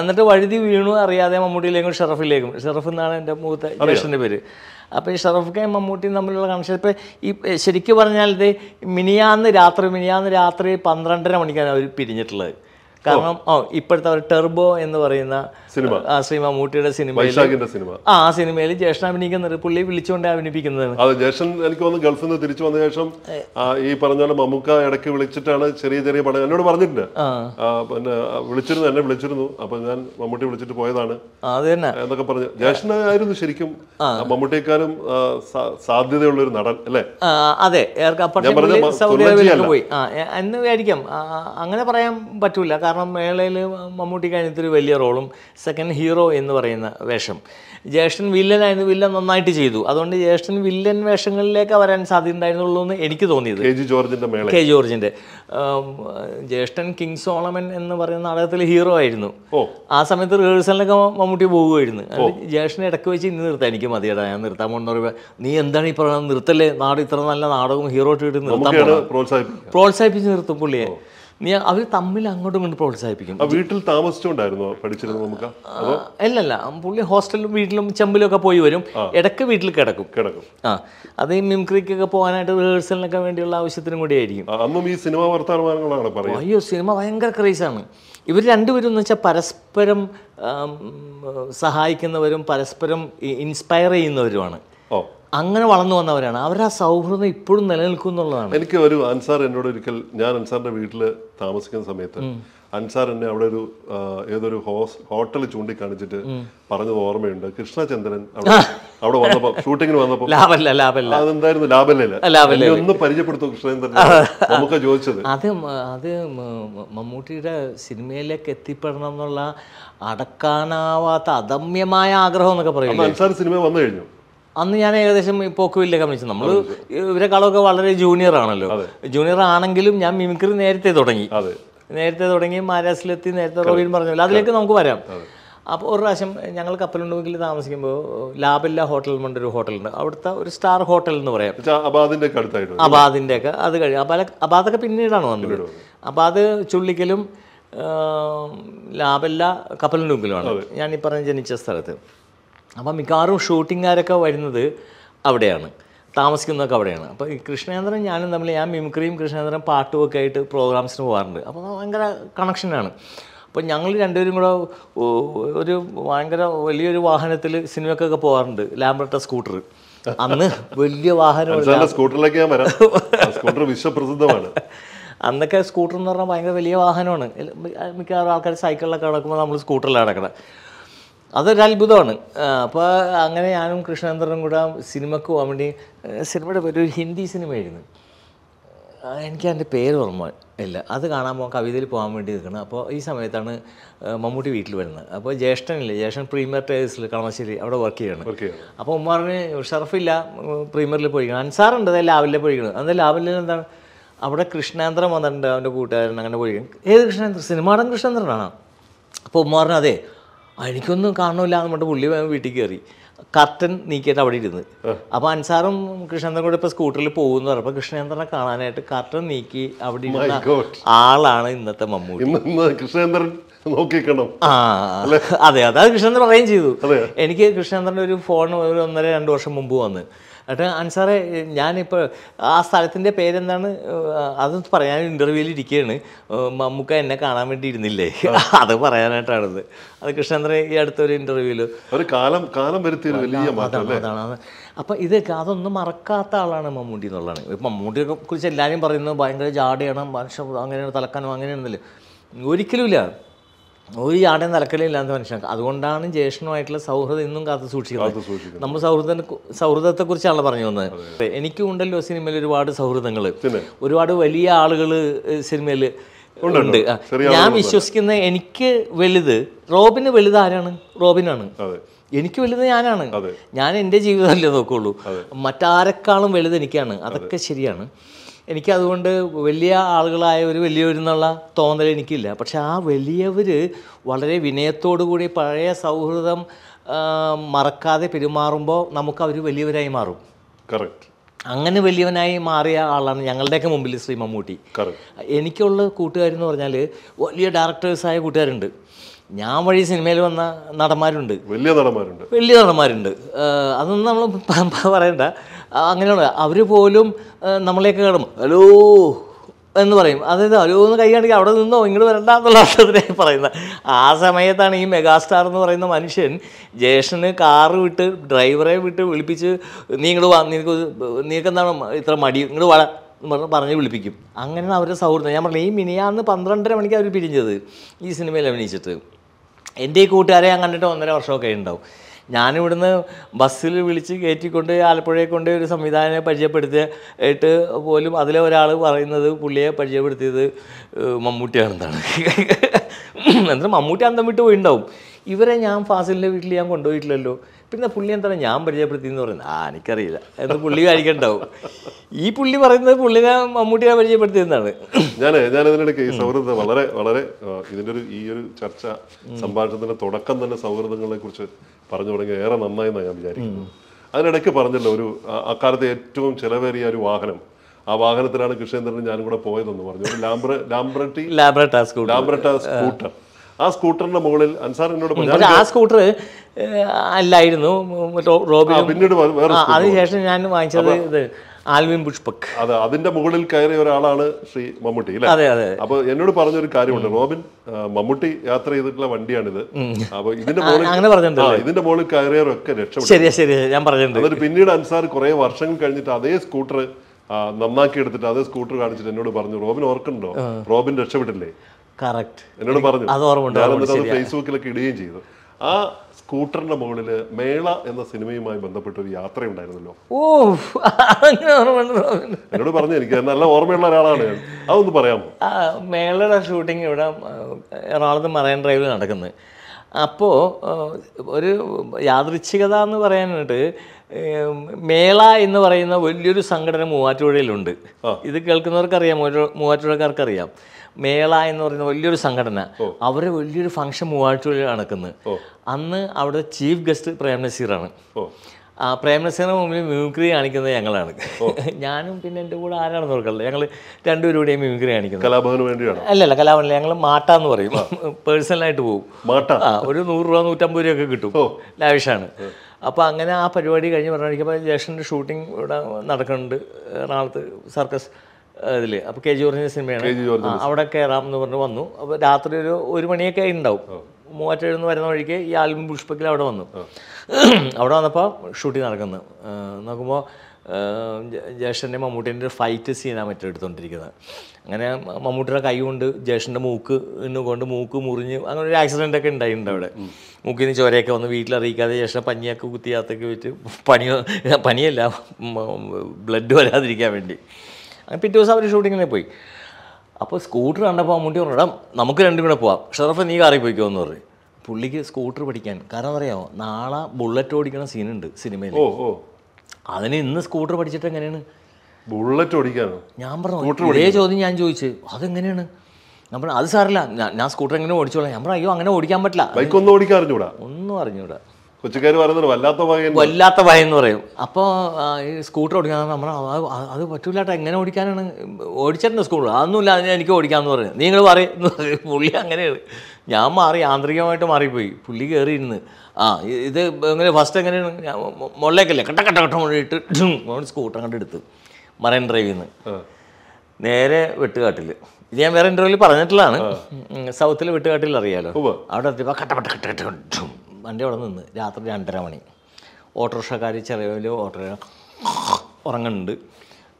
എന്നിട്ട് വഴുതി വീണു അറിയാതെ മമ്മൂട്ടിയിലേക്കും ഷറഫിലേക്കും ഷറഫ് എന്നാണ് എൻ്റെ മൂത്ത ജ്യേഷ്ഠൻ്റെ പേര് അപ്പോൾ ഈ ഷറഫിക്കയും മമ്മൂട്ടിയും തമ്മിലുള്ള കണക്ഷൻ ഇപ്പോൾ ഈ ശരിക്കും പറഞ്ഞാൽ ഇത് മിനിയാന്ന് രാത്രി മിനിയാന്ന് രാത്രി പന്ത്രണ്ടര മണിക്കാണ് അവർ പിരിഞ്ഞിട്ടുള്ളത് കാരണം ഓ ഇപ്പോഴത്തെ ഒരു ടെർബോ എന്ന് പറയുന്ന സിനിമ ആ ശ്രീമ മൂട്ടിയുടെ സിനിമ സിനിമ ആ സിനിമയിൽ ജേഷൻ അഭിനയിക്കുന്ന പുള്ളി വിളിച്ചുകൊണ്ട് അഭിനയിപ്പിക്കുന്നതാണ് അതെ ജേഷൻ എനിക്ക് വന്ന് ഗൾഫിൽ നിന്ന് തിരിച്ചു വന്ന ശേഷം ഈ പറഞ്ഞ മമ്മൂക്ക ഇടയ്ക്ക് വിളിച്ചിട്ടാണ് ചെറിയ ചെറിയ പടം എന്നോട് പറഞ്ഞിട്ടുണ്ട് പിന്നെ വിളിച്ചിരുന്നു എന്നെ വിളിച്ചിരുന്നു അപ്പൊ ഞാൻ മമ്മൂട്ടി വിളിച്ചിട്ട് പോയതാണ് എന്നൊക്കെ പറഞ്ഞു ആയിരുന്നു ശരിക്കും മമ്മൂട്ടിയെക്കാളും സാധ്യതയുള്ള ഒരു നടൻ അല്ലേ അതെ പോയി എന്ന് വിചാരിക്കാം അങ്ങനെ പറയാൻ പറ്റൂല കാരണം മേളയിൽ മമ്മൂട്ടിക്ക് അതിനകത്തൊരു വലിയ റോളും സെക്കൻഡ് ഹീറോ എന്ന് പറയുന്ന വേഷം ജ്യേഷ്ഠൻ വില്ലനായിരുന്നു വില്ലൻ നന്നായിട്ട് ചെയ്തു അതുകൊണ്ട് ജ്യേഷ്ഠൻ വില്ലൻ വേഷങ്ങളിലേക്ക് വരാൻ സാധ്യത ഉണ്ടായിരുന്നുള്ളൂ എന്ന് എനിക്ക് തോന്നിയത് കെ ജി ജോർജിൻ്റെ കെ ജോർജിൻ്റെ ജ്യേഷ്ഠൻ കിങ് സോളമൻ എന്ന് പറയുന്ന നാടകത്തിൽ ഹീറോ ആയിരുന്നു ആ സമയത്ത് റിഹേഴ്സലിനൊക്കെ മമ്മൂട്ടി പോവുമായിരുന്നു ജ്യേഷ്ഠൻ ഇടയ്ക്ക് വെച്ച് ഇന്ന് നിർത്താം എനിക്ക് മതിയടാ ഞാൻ നിർത്താൻ പോകണമെന്ന് പറയുമ്പോൾ നീ എന്താണ് ഈ പറയുന്നത് നിർത്തല്ലേ നാട് ഇത്ര നല്ല നാടകവും ഹീറോ ഇട്ട് നിർത്താൻ പ്രോത്സാഹിപ്പിച്ച് നിർത്തും പുള്ളിയെ അവർ തമ്മിൽ അങ്ങോട്ടും ഇങ്ങോട്ട് പ്രോത്സാഹിപ്പിക്കും വീട്ടിൽ താമസിച്ചുകൊണ്ടായിരുന്നു പഠിച്ചിരുന്നു നമുക്ക് അല്ലല്ല പുള്ളി ഹോസ്റ്റലിലും വീട്ടിലും ചെമ്പിലും ഒക്കെ പോയി വരും ഇടക്ക് വീട്ടിൽ കിടക്കും കിടക്കും ആ അത് ഈ മിംക്രിക്ക് ഒക്കെ പോകാനായിട്ട് റിഹേഴ്സലിനൊക്കെ വേണ്ടിയുള്ള ആവശ്യത്തിനും കൂടി ആയിരിക്കും അന്നും ഈ സിനിമ വർത്തമാനങ്ങളാണ് പറയുന്നത് അയ്യോ സിനിമ ഭയങ്കര ക്രേസാണ് ഇവർ രണ്ടുപേരും എന്ന് വെച്ചാൽ പരസ്പരം സഹായിക്കുന്നവരും പരസ്പരം ഇൻസ്പയർ ചെയ്യുന്നവരുമാണ് അങ്ങനെ വളർന്നു വന്നവരാണ് അവരുടെ ആ സൗഹൃദം ഇപ്പോഴും നിലനിൽക്കും എന്നുള്ളതാണ് എനിക്ക് ഒരു അൻസാർ എന്നോട് ഒരിക്കൽ ഞാൻ അൻസാറിന്റെ വീട്ടിൽ താമസിക്കുന്ന സമയത്ത് അൻസാർ എന്നെ അവിടെ ഒരു ഏതൊരു ഹോട്ടൽ ചൂണ്ടിക്കാണിച്ചിട്ട് പറഞ്ഞത് ഓർമ്മയുണ്ട് കൃഷ്ണചന്ദ്രൻ അവിടെ വന്നപ്പോ ഷൂട്ടിങ്ങിന് വന്നപ്പോ അതെന്തായിരുന്നു ലാഭല്ലേ ഒന്ന് പരിചയപ്പെടുത്തു കൃഷ്ണചന്ദ്രൻ നമുക്ക് ചോദിച്ചത് അത് അത് മമ്മൂട്ടിയുടെ സിനിമയിലേക്ക് എത്തിപ്പെടണം എന്നുള്ള അടക്കാനാവാത്ത അദമ്യമായ ആഗ്രഹം എന്നൊക്കെ പറയുന്നത് അൻസാർ സിനിമ വന്നു കഴിഞ്ഞു അന്ന് ഞാൻ ഏകദേശം പോക്കുവില്ല കമ്മിച്ചു നമ്മൾ കളമൊക്കെ വളരെ ജൂനിയർ ആണല്ലോ ജൂനിയർ ആണെങ്കിലും ഞാൻ മിമിക്രി നേരത്തെ തുടങ്ങി നേരത്തെ തുടങ്ങി മാരാസിലെത്തി നേരത്തെ റോയിൽ പറഞ്ഞല്ലോ അതിലേക്ക് നമുക്ക് വരാം അപ്പോൾ ഒരു പ്രാവശ്യം ഞങ്ങൾ കപ്പലുണ്ടെങ്കിൽ താമസിക്കുമ്പോൾ ലാബല്ല ഹോട്ടൽ എന്നുണ്ട് ഒരു ഹോട്ടലുണ്ട് അവിടുത്തെ ഒരു സ്റ്റാർ ഹോട്ടൽ എന്ന് പറയാം അബാദിൻ്റെ അടുത്തായിട്ട് ഒക്കെ അത് കഴിഞ്ഞു അബാല അബാദൊക്കെ പിന്നീടാണ് വന്നത് അപ്പോൾ അത് ചുള്ളിക്കലും ലാബല്ല കപ്പലിൻ്റെ മുമ്പിലുമാണ് ഞാൻ ഈ പറഞ്ഞ ജനിച്ച സ്ഥലത്ത് അപ്പോൾ മിക്കവാറും ഷൂട്ടിങ്ങുകാരൊക്കെ വരുന്നത് അവിടെയാണ് താമസിക്കുന്നതൊക്കെ അവിടെയാണ് അപ്പോൾ ഈ കൃഷ്ണേന്ദ്രൻ ഞാനും തമ്മിൽ ഞാൻ മിമിക്രിയും കൃഷ്ണേന്ദ്രൻ പാട്ടും ഒക്കെ ആയിട്ട് പ്രോഗ്രാംസിന് പോകാറുണ്ട് അപ്പോൾ ഭയങ്കര കണക്ഷനാണ് അപ്പോൾ ഞങ്ങൾ രണ്ടുപേരും കൂടെ ഒരു ഭയങ്കര വലിയൊരു വാഹനത്തിൽ സിനിമക്കൊക്കെ പോകാറുണ്ട് ലാംബ്രട്ട സ്കൂട്ടർ അന്ന് വലിയ വാഹനം സ്കൂട്ടറിലേക്ക് ഞാൻ വരാം സ്കൂട്ടർ വിശ്വപ്രസിദ്ധമാണ് അന്നൊക്കെ സ്കൂട്ടർ എന്ന് പറഞ്ഞാൽ ഭയങ്കര വലിയ വാഹനമാണ് മിക്കവാറും ആൾക്കാർ സൈക്കിളിലൊക്കെ നടക്കുമ്പോൾ നമ്മൾ സ്കൂട്ടറിലാണ് നടക്കുന്നത് അതൊരു അത്ഭുതമാണ് അപ്പോൾ അങ്ങനെ ഞാനും കൃഷ്ണചന്ദ്രനും കൂടെ സിനിമക്ക് പോകാൻ വേണ്ടി സിനിമയുടെ ഒരു ഹിന്ദി സിനിമ സിനിമയായിരുന്നു എനിക്ക് അതിൻ്റെ പേര് ഓർമ്മ ഇല്ല അത് കാണാൻ പോകാൻ കവിതയിൽ പോകാൻ വേണ്ടി നിൽക്കണം അപ്പോൾ ഈ സമയത്താണ് മമ്മൂട്ടി വീട്ടിൽ വരുന്നത് അപ്പോൾ ജ്യേഷ്ഠനില്ലേ ജ്യേഷ്ഠൻ പ്രീമിയർ ടേഴ്സിൽ കളമശ്ശേരി അവിടെ വർക്ക് ചെയ്യണം അപ്പോൾ ഉമ്മാറിന് ഷർഫില്ല പ്രീമിയറിൽ പോയിക്കണം അൻസാറുണ്ട് അതായത് ലാവിലെ പോയിക്കണം അതായത് ലാവിലെ എന്താണ് അവിടെ കൃഷ്ണേന്ദ്രൻ വന്നിട്ടുണ്ട് അവൻ്റെ കൂട്ടുകാരൻ അങ്ങനെ പോയി ഏത് കൃഷ്ണേന്ദ്രൻ സിനിമാടൻ കൃഷ്ണേന്ദ്രനാണ് അപ്പോൾ ഉമ്മാറിന് അതെ എനിക്കൊന്നും കാണണമില്ല എന്നിട്ട് പുള്ളി വീട്ടിൽ കയറി കർട്ടൻ നീക്കിയിട്ട് അവിടെ ഇരുന്ന് അപ്പോൾ അൻസാറും കൃഷ്ണേന്ദ്രൻ കൂടെ ഇപ്പൊ സ്കൂട്ടറിൽ പോകുന്നു പറഞ്ഞപ്പോൾ കൃഷ്ണേന്ദ്രനെ കാണാനായിട്ട് കർട്ടൻ നീക്കി അവിടെ ഇരുന്ന oh ആളാണ് ഇന്നത്തെ മമ്മൂട്ടി കൃഷ്ണേന്ദ്രൻ നോക്കിക്കണം അതെ അതെ കൃഷ്ണൻ കൃഷ്ണേന്ദ്രൻ പറയുകയും ചെയ്തു എനിക്ക് കൃഷ്ണേന്ദ്രൻ്റെ ഒരു ഫോൺ ഒരു ഒന്നര രണ്ട് വർഷം മുമ്പ് വന്ന് എന്നിട്ട് അൻസാറെ ഞാനിപ്പോൾ ആ സ്ഥലത്തിൻ്റെ പേരെന്താണ് അത് പറയാൻ ഇൻ്റർവ്യൂവിൽ ഇരിക്കുകയാണ് മമ്മൂക്ക എന്നെ കാണാൻ വേണ്ടി ഇരുന്നില്ലേ അത് പറയാനായിട്ടാണിത് അത് കൃഷ്ണേന്ദ്രൻ ഈ അടുത്തൊരു ഇൻ്റർവ്യൂവിൽ ഒരു കാലം കാലം വരുത്തിയൊരു വലിയ അതാണ് അപ്പം ഇത് അതൊന്നും മറക്കാത്ത ആളാണ് മമ്മൂട്ടി എന്നുള്ളതാണ് ഇപ്പം മമ്മൂട്ടിയെ കുറിച്ച് എല്ലാവരും പറയുന്നത് ഭയങ്കര ജാടയാണ് മനുഷ്യ അങ്ങനെയാണ് തലക്കാനോ അങ്ങനെയാണെന്നില്ല ഒരിക്കലുമില്ല ഒരു യാടെ നിലക്കലില്ലാത്ത മനുഷ്യനാണ് അതുകൊണ്ടാണ് ജ്യേഷ്ഠനുമായിട്ടുള്ള സൗഹൃദം ഇന്നും കാത്തു സൂക്ഷിക്കുന്നത് നമ്മൾ സൗഹൃദത്തെ കുറിച്ചാണ് പറഞ്ഞു വന്നത് എനിക്ക് ഉണ്ടല്ലോ സിനിമയിൽ ഒരുപാട് സൗഹൃദങ്ങൾ ഒരുപാട് വലിയ ആളുകൾ സിനിമയിൽ ഉണ്ട് ഞാൻ വിശ്വസിക്കുന്ന എനിക്ക് വലുത് റോബിന് വലുത് ആരാണ് റോബിനാണ് എനിക്ക് വലുത് ഞാനാണ് ഞാൻ എൻ്റെ ജീവിതമല്ലേ നോക്കുള്ളൂ മറ്റാരെക്കാളും വലുത് എനിക്കാണ് അതൊക്കെ ശരിയാണ് എനിക്കതുകൊണ്ട് വലിയ ആളുകളായവർ വലിയവരെന്നുള്ള തോന്നൽ എനിക്കില്ല പക്ഷേ ആ വലിയവർ വളരെ വിനയത്തോടു കൂടി പഴയ സൗഹൃദം മറക്കാതെ പെരുമാറുമ്പോൾ നമുക്ക് അവർ വലിയവരായി മാറും കറക്റ്റ് അങ്ങനെ വലിയവനായി മാറിയ ആളാണ് ഞങ്ങളുടെയൊക്കെ മുമ്പിൽ ശ്രീ മമ്മൂട്ടി എനിക്കുള്ള കൂട്ടുകാരെന്ന് പറഞ്ഞാൽ വലിയ ഡയറക്ടേഴ്സായ കൂട്ടുകാരുണ്ട് ഞാൻ വഴി സിനിമയിൽ വന്ന നടന്മാരുണ്ട് വലിയ നടന്മാരുണ്ട് വലിയ നടന്മാരുണ്ട് അതൊന്നും നമ്മൾ പറയണ്ട അങ്ങനെയുള്ള അവർ പോലും നമ്മളെയൊക്കെ കാണും ഹലോ എന്ന് പറയും അതായത് ഹലോ എന്ന് കൈ അവിടെ നിന്നോ ഇങ്ങോട്ട് വരണ്ട എന്നുള്ള അർത്ഥത്തിനായി പറയുന്നത് ആ സമയത്താണ് ഈ മെഗാസ്റ്റാർ എന്ന് പറയുന്ന മനുഷ്യൻ ജേഷന് കാറ് വിട്ട് ഡ്രൈവറെ വിട്ട് വിളിപ്പിച്ച് നീ ഇങ്ങോട്ട് വാ നിനക്ക് എന്താണ് ഇത്ര മടി ഇങ്ങോട്ട് വാ പറഞ്ഞ് വിളിപ്പിക്കും അങ്ങനെ അവരുടെ സൗഹൃദം ഞാൻ പറഞ്ഞു ഈ മിനിയാന്ന് പന്ത്രണ്ടര മണിക്ക് അവർ പിരിഞ്ഞത് ഈ സിനിമയിൽ അഭിനയിച്ചിട്ട് എൻ്റെ ഈ കൂട്ടുകാരെ ഞാൻ കണ്ടിട്ട് ഒന്നര വർഷമൊക്കെ ഉണ്ടാവും ഞാനിവിടുന്ന് ബസ്സിൽ വിളിച്ച് കയറ്റിക്കൊണ്ട് ആലപ്പുഴയെ കൊണ്ട് ഒരു സംവിധായകനെ പരിചയപ്പെടുത്തിയിട്ട് പോലും അതിലെ ഒരാൾ പറയുന്നത് പുള്ളിയെ പരിചയപ്പെടുത്തിയത് മമ്മൂട്ടിയാണെന്നാണ് എന്നിട്ട് മമ്മൂട്ടി അന്തം വിട്ട് പോയിണ്ടാവും ഇവരെ ഞാൻ ഫാസിലിൻ്റെ വീട്ടിൽ ഞാൻ കൊണ്ടുപോയിട്ടില്ലല്ലോ പിന്നെ പുള്ളി എന്താണ് ഞാൻ പരിചയപ്പെടുത്തി എന്ന് പറയുന്നത് ആ എനിക്കറിയില്ല എന്ന് പുള്ളി കാണിക്കണ്ടാവും ഈ പുള്ളി പറയുന്നത് പുള്ളിനെ മമ്മൂട്ടിനെ പരിചയപ്പെടുത്തിയെന്നാണ് ഞാൻ ഞാൻ ഇതിനിടയ്ക്ക് ഈ സൗഹൃദം വളരെ വളരെ ഇതിൻ്റെ ഒരു ഈ ഒരു ചർച്ച സംഭാഷണത്തിൻ്റെ തുടക്കം തന്നെ സൗഹൃദങ്ങളെ കുറിച്ച് പറഞ്ഞു തുടങ്ങിയ ഏറെ നന്നായെന്നാണ് ഞാൻ വിചാരിക്കുന്നത് അതിനിടയ്ക്ക് പറഞ്ഞല്ലോ ഒരു അക്കാലത്തെ ഏറ്റവും ചിലവേറിയ ഒരു വാഹനം ആ വാഹനത്തിലാണ് കൃഷ്ണേന്ദ്രൻ ഞാനും കൂടെ പോയതെന്ന് പറഞ്ഞു ലാംബ്ര ലാംബ്രട്ടി ലാംബ്രട്ട സ്കൂട്ടർ കൂട്ടർ ആ സ്കൂട്ടറിന്റെ മുകളിൽ അൻസാർ എന്നോട് ആ സ്കൂട്ടർ അല്ലായിരുന്നു പിന്നീട് അതിനുശേഷം ഞാൻ വാങ്ങിച്ചത് ഇത് ആൽവിൻ പുഷ്പക് അതെ അതിന്റെ മുകളിൽ കയറിയ ഒരാളാണ് ശ്രീ മമ്മൂട്ടി അല്ലേ അതെ അതെ അപ്പോൾ എന്നോട് പറഞ്ഞൊരു കാര്യമുണ്ട് റോബിൻ മമ്മൂട്ടി യാത്ര ചെയ്തിട്ടുള്ള വണ്ടിയാണിത് അപ്പോൾ ഇതിന്റെ മുകളിൽ അങ്ങനെ പറഞ്ഞിട്ടുണ്ട് ഇതിന്റെ മുകളിൽ കയറിയവരൊക്കെ രക്ഷപ്പെട്ടു ശരി ശരി ഞാൻ പറഞ്ഞിട്ടുണ്ട് അതൊരു പിന്നീട് അൻസാർ കുറേ വർഷങ്ങൾ കഴിഞ്ഞിട്ട് അതേ സ്കൂട്ടർ നന്നാക്കി എടുത്തിട്ട് അതേ സ്കൂട്ടർ കാണിച്ചിട്ട് എന്നോട് പറഞ്ഞു റോബിൻ ഓർക്കുന്നുണ്ടോ റോബിൻ രക്ഷപ്പെട്ടില്ലേ ഫേസ്ബുക്കിലൊക്കെ ഇടുകയും ചെയ്തു ആ സ്കൂട്ടറിന്റെ മുകളിൽ മേള എന്ന സിനിമയുമായി ബന്ധപ്പെട്ട ഒരു യാത്ര ഉണ്ടായിരുന്നല്ലോ എന്നോട് പറഞ്ഞു എനിക്ക് നല്ല ഓർമ്മയുള്ള ഒരാളാണ് അതൊന്ന് പറയാമോ മേളയുടെ ഷൂട്ടിംഗ് ഇവിടെ എറണാകുളത്ത് മറൈൻ ഡ്രൈവിൽ നടക്കുന്നത് അപ്പോൾ ഒരു യാദൃച്ഛികത എന്ന് പറയാനായിട്ട് മേള എന്ന് പറയുന്ന വലിയൊരു സംഘടന മൂവാറ്റുപുഴയിലുണ്ട് ഇത് കേൾക്കുന്നവർക്കറിയാം മൂവാറ്റുപുഴക്കാർക്കറിയാം മേള എന്ന് പറയുന്ന വലിയൊരു സംഘടന അവരെ വലിയൊരു ഫംഗ്ഷൻ മൂവാറ്റുപുഴയിൽ നടക്കുന്നത് അന്ന് അവിടെ ചീഫ് ഗസ്റ്റ് പ്രേംനസീറാണ് നസീറാണ് ആ പ്രേംനസീറിന് മുമ്പിൽ മിമിക്രി കാണിക്കുന്നത് ഞങ്ങളാണ് ഞാനും പിന്നെ എൻ്റെ കൂടെ ആരാണെന്ന് ഓർക്കല്ലേ ഞങ്ങൾ രണ്ടുപേരും മിമിക്രി കാണിക്കുന്നത് കലാഭവന് വേണ്ടിയാണ് അല്ലല്ല കലാഭവനില്ല ഞങ്ങൾ മാട്ട എന്ന് പറയും പേഴ്സണലായിട്ട് പോകും മാട്ട ആ ഒരു നൂറ് രൂപ നൂറ്റമ്പത് രൂപയൊക്കെ കിട്ടും ലാവിഷാണ് അപ്പോൾ അങ്ങനെ ആ പരിപാടി കഴിഞ്ഞ് പറഞ്ഞിരിക്കുമ്പോൾ ജേഷൻ്റെ ഷൂട്ടിംഗ് ഇവിടെ നടക്കുന്നുണ്ട് എറണാകുളത്ത് സർക്കസ് ഇതിൽ അപ്പോൾ കെ ജി ജോർജിൻ്റെ സിനിമയാണ് അവിടെ കയറാം എന്ന് പറഞ്ഞ് വന്നു അപ്പോൾ രാത്രി ഒരു ഒരു മണിയൊക്കെ ഉണ്ടാവും മൂവാറ്റെഴുന്ന് വരുന്ന വഴിക്ക് ഈ ആൽബം പുഷ്പക്കിൽ അവിടെ വന്നു അവിടെ വന്നപ്പോൾ ഷൂട്ടിങ് നടക്കുന്നു നോക്കുമ്പോൾ ജ്യേഷ്ഠൻ്റെ മമ്മൂട്ടിൻ്റെ ഒരു ഫൈറ്റ് സീനാണ് മറ്റേ എടുത്തുകൊണ്ടിരിക്കുന്നത് അങ്ങനെ മമ്മൂട്ടിയുടെ കൈ കൊണ്ട് ജ്യേഷ്ഠൻ്റെ മൂക്ക് കൊണ്ട് മൂക്ക് മുറിഞ്ഞ് അങ്ങനെ ഒരു ആക്സിഡൻ്റ് ഒക്കെ ഉണ്ടായിട്ടുണ്ട് അവിടെ മൂക്കിൽ നിന്ന് ചോരയൊക്കെ വന്ന് വീട്ടിൽ അറിയിക്കാതെ ജ്യേഷ്ഠ പനിയൊക്കെ കുത്തിയാത്തൊക്കെ വെച്ച് പനിയോ പനിയല്ല ബ്ലഡ് വരാതിരിക്കാൻ വേണ്ടി അങ്ങനെ പിറ്റേ ദിവസം അവർ ഷൂട്ടിങ്ങിനെ പോയി അപ്പോൾ സ്കൂട്ടർ കണ്ടപ്പോൾ മമ്മൂട്ടി പറഞ്ഞു നമുക്ക് രണ്ടും കൂടെ പോവാം ഷെറഫ് നീ കാറി പോയിക്കോ എന്ന് പറഞ്ഞു പുള്ളിക്ക് സ്കൂട്ടർ പഠിക്കാൻ കാരണം അറിയാമോ നാളെ ബുള്ളറ്റ് ഓടിക്കണ സീനുണ്ട് സിനിമയിൽ ഓ ഓ അതിന് ഇന്ന് സ്കൂട്ടർ പഠിച്ചിട്ട് എങ്ങനെയാണ് ബുള്ളറ്റ് ഓടിക്കാനോ ഞാൻ പറഞ്ഞു ഒരേ ചോദ്യം ഞാൻ ചോദിച്ചു അതെങ്ങനെയാണ് ഞാൻ പറഞ്ഞു അത് സാറില്ല ഞാൻ സ്കൂട്ടർ എങ്ങനെ ഓടിച്ചോളാം ഞാൻ പറഞ്ഞു അയ്യോ അങ്ങനെ ഓടിക്കാൻ പറ്റില്ല ബൈക്ക് ഒന്നും ഓടിക്കാൻ അറിഞ്ഞൂടാ ഒന്നും അറിഞ്ഞൂടാ കൊച്ചുകാർ പറയുന്നത് വല്ലാത്ത ഭയം വല്ലാത്ത ഭയം എന്ന് പറയും അപ്പോൾ ഈ സ്കൂട്ടർ ഓടിക്കാൻ നമ്മൾ അത് പറ്റൂലാട്ടോ എങ്ങനെ ഓടിക്കാനാണ് ഓടിച്ചിട്ടുണ്ട് സ്കൂട്ടർ അതൊന്നുമില്ല അതിനെ എനിക്ക് ഓടിക്കാമെന്ന് പറയും നിങ്ങൾ പറയും പുള്ളി അങ്ങനെയാണ് ഞാൻ മാറി ആന്തരികമായിട്ട് മാറിപ്പോയി പുള്ളി കയറിയിരുന്ന് ആ ഇത് എങ്ങനെ ഫസ്റ്റ് എങ്ങനെയാണ് മുള്ളേക്കല്ലേ കട്ട കട്ട കട്ട മുഴിയിട്ട് സ്കൂട്ടർ കണ്ട് എടുത്ത് മറൈൻ ഡ്രൈവിൽ നിന്ന് നേരെ വെട്ടുകാട്ടിൽ ഇത് ഞാൻ വേറെ ഇൻ്റർവ്യൂവിൽ പറഞ്ഞിട്ടുള്ളതാണ് സൗത്തിൽ വെട്ടുകാട്ടിൽ അറിയാലോ അവിടെ എത്തിയപ്പോൾ കട്ടപ്പെട്ട കട്ട കട്ട വണ്ടി അവിടെ നിന്ന് രാത്രി രണ്ടര മണി ഓട്ടോറിക്ഷക്കാർ ചെറിയ ഓട്ടോ ഉറങ്ങുന്നുണ്ട്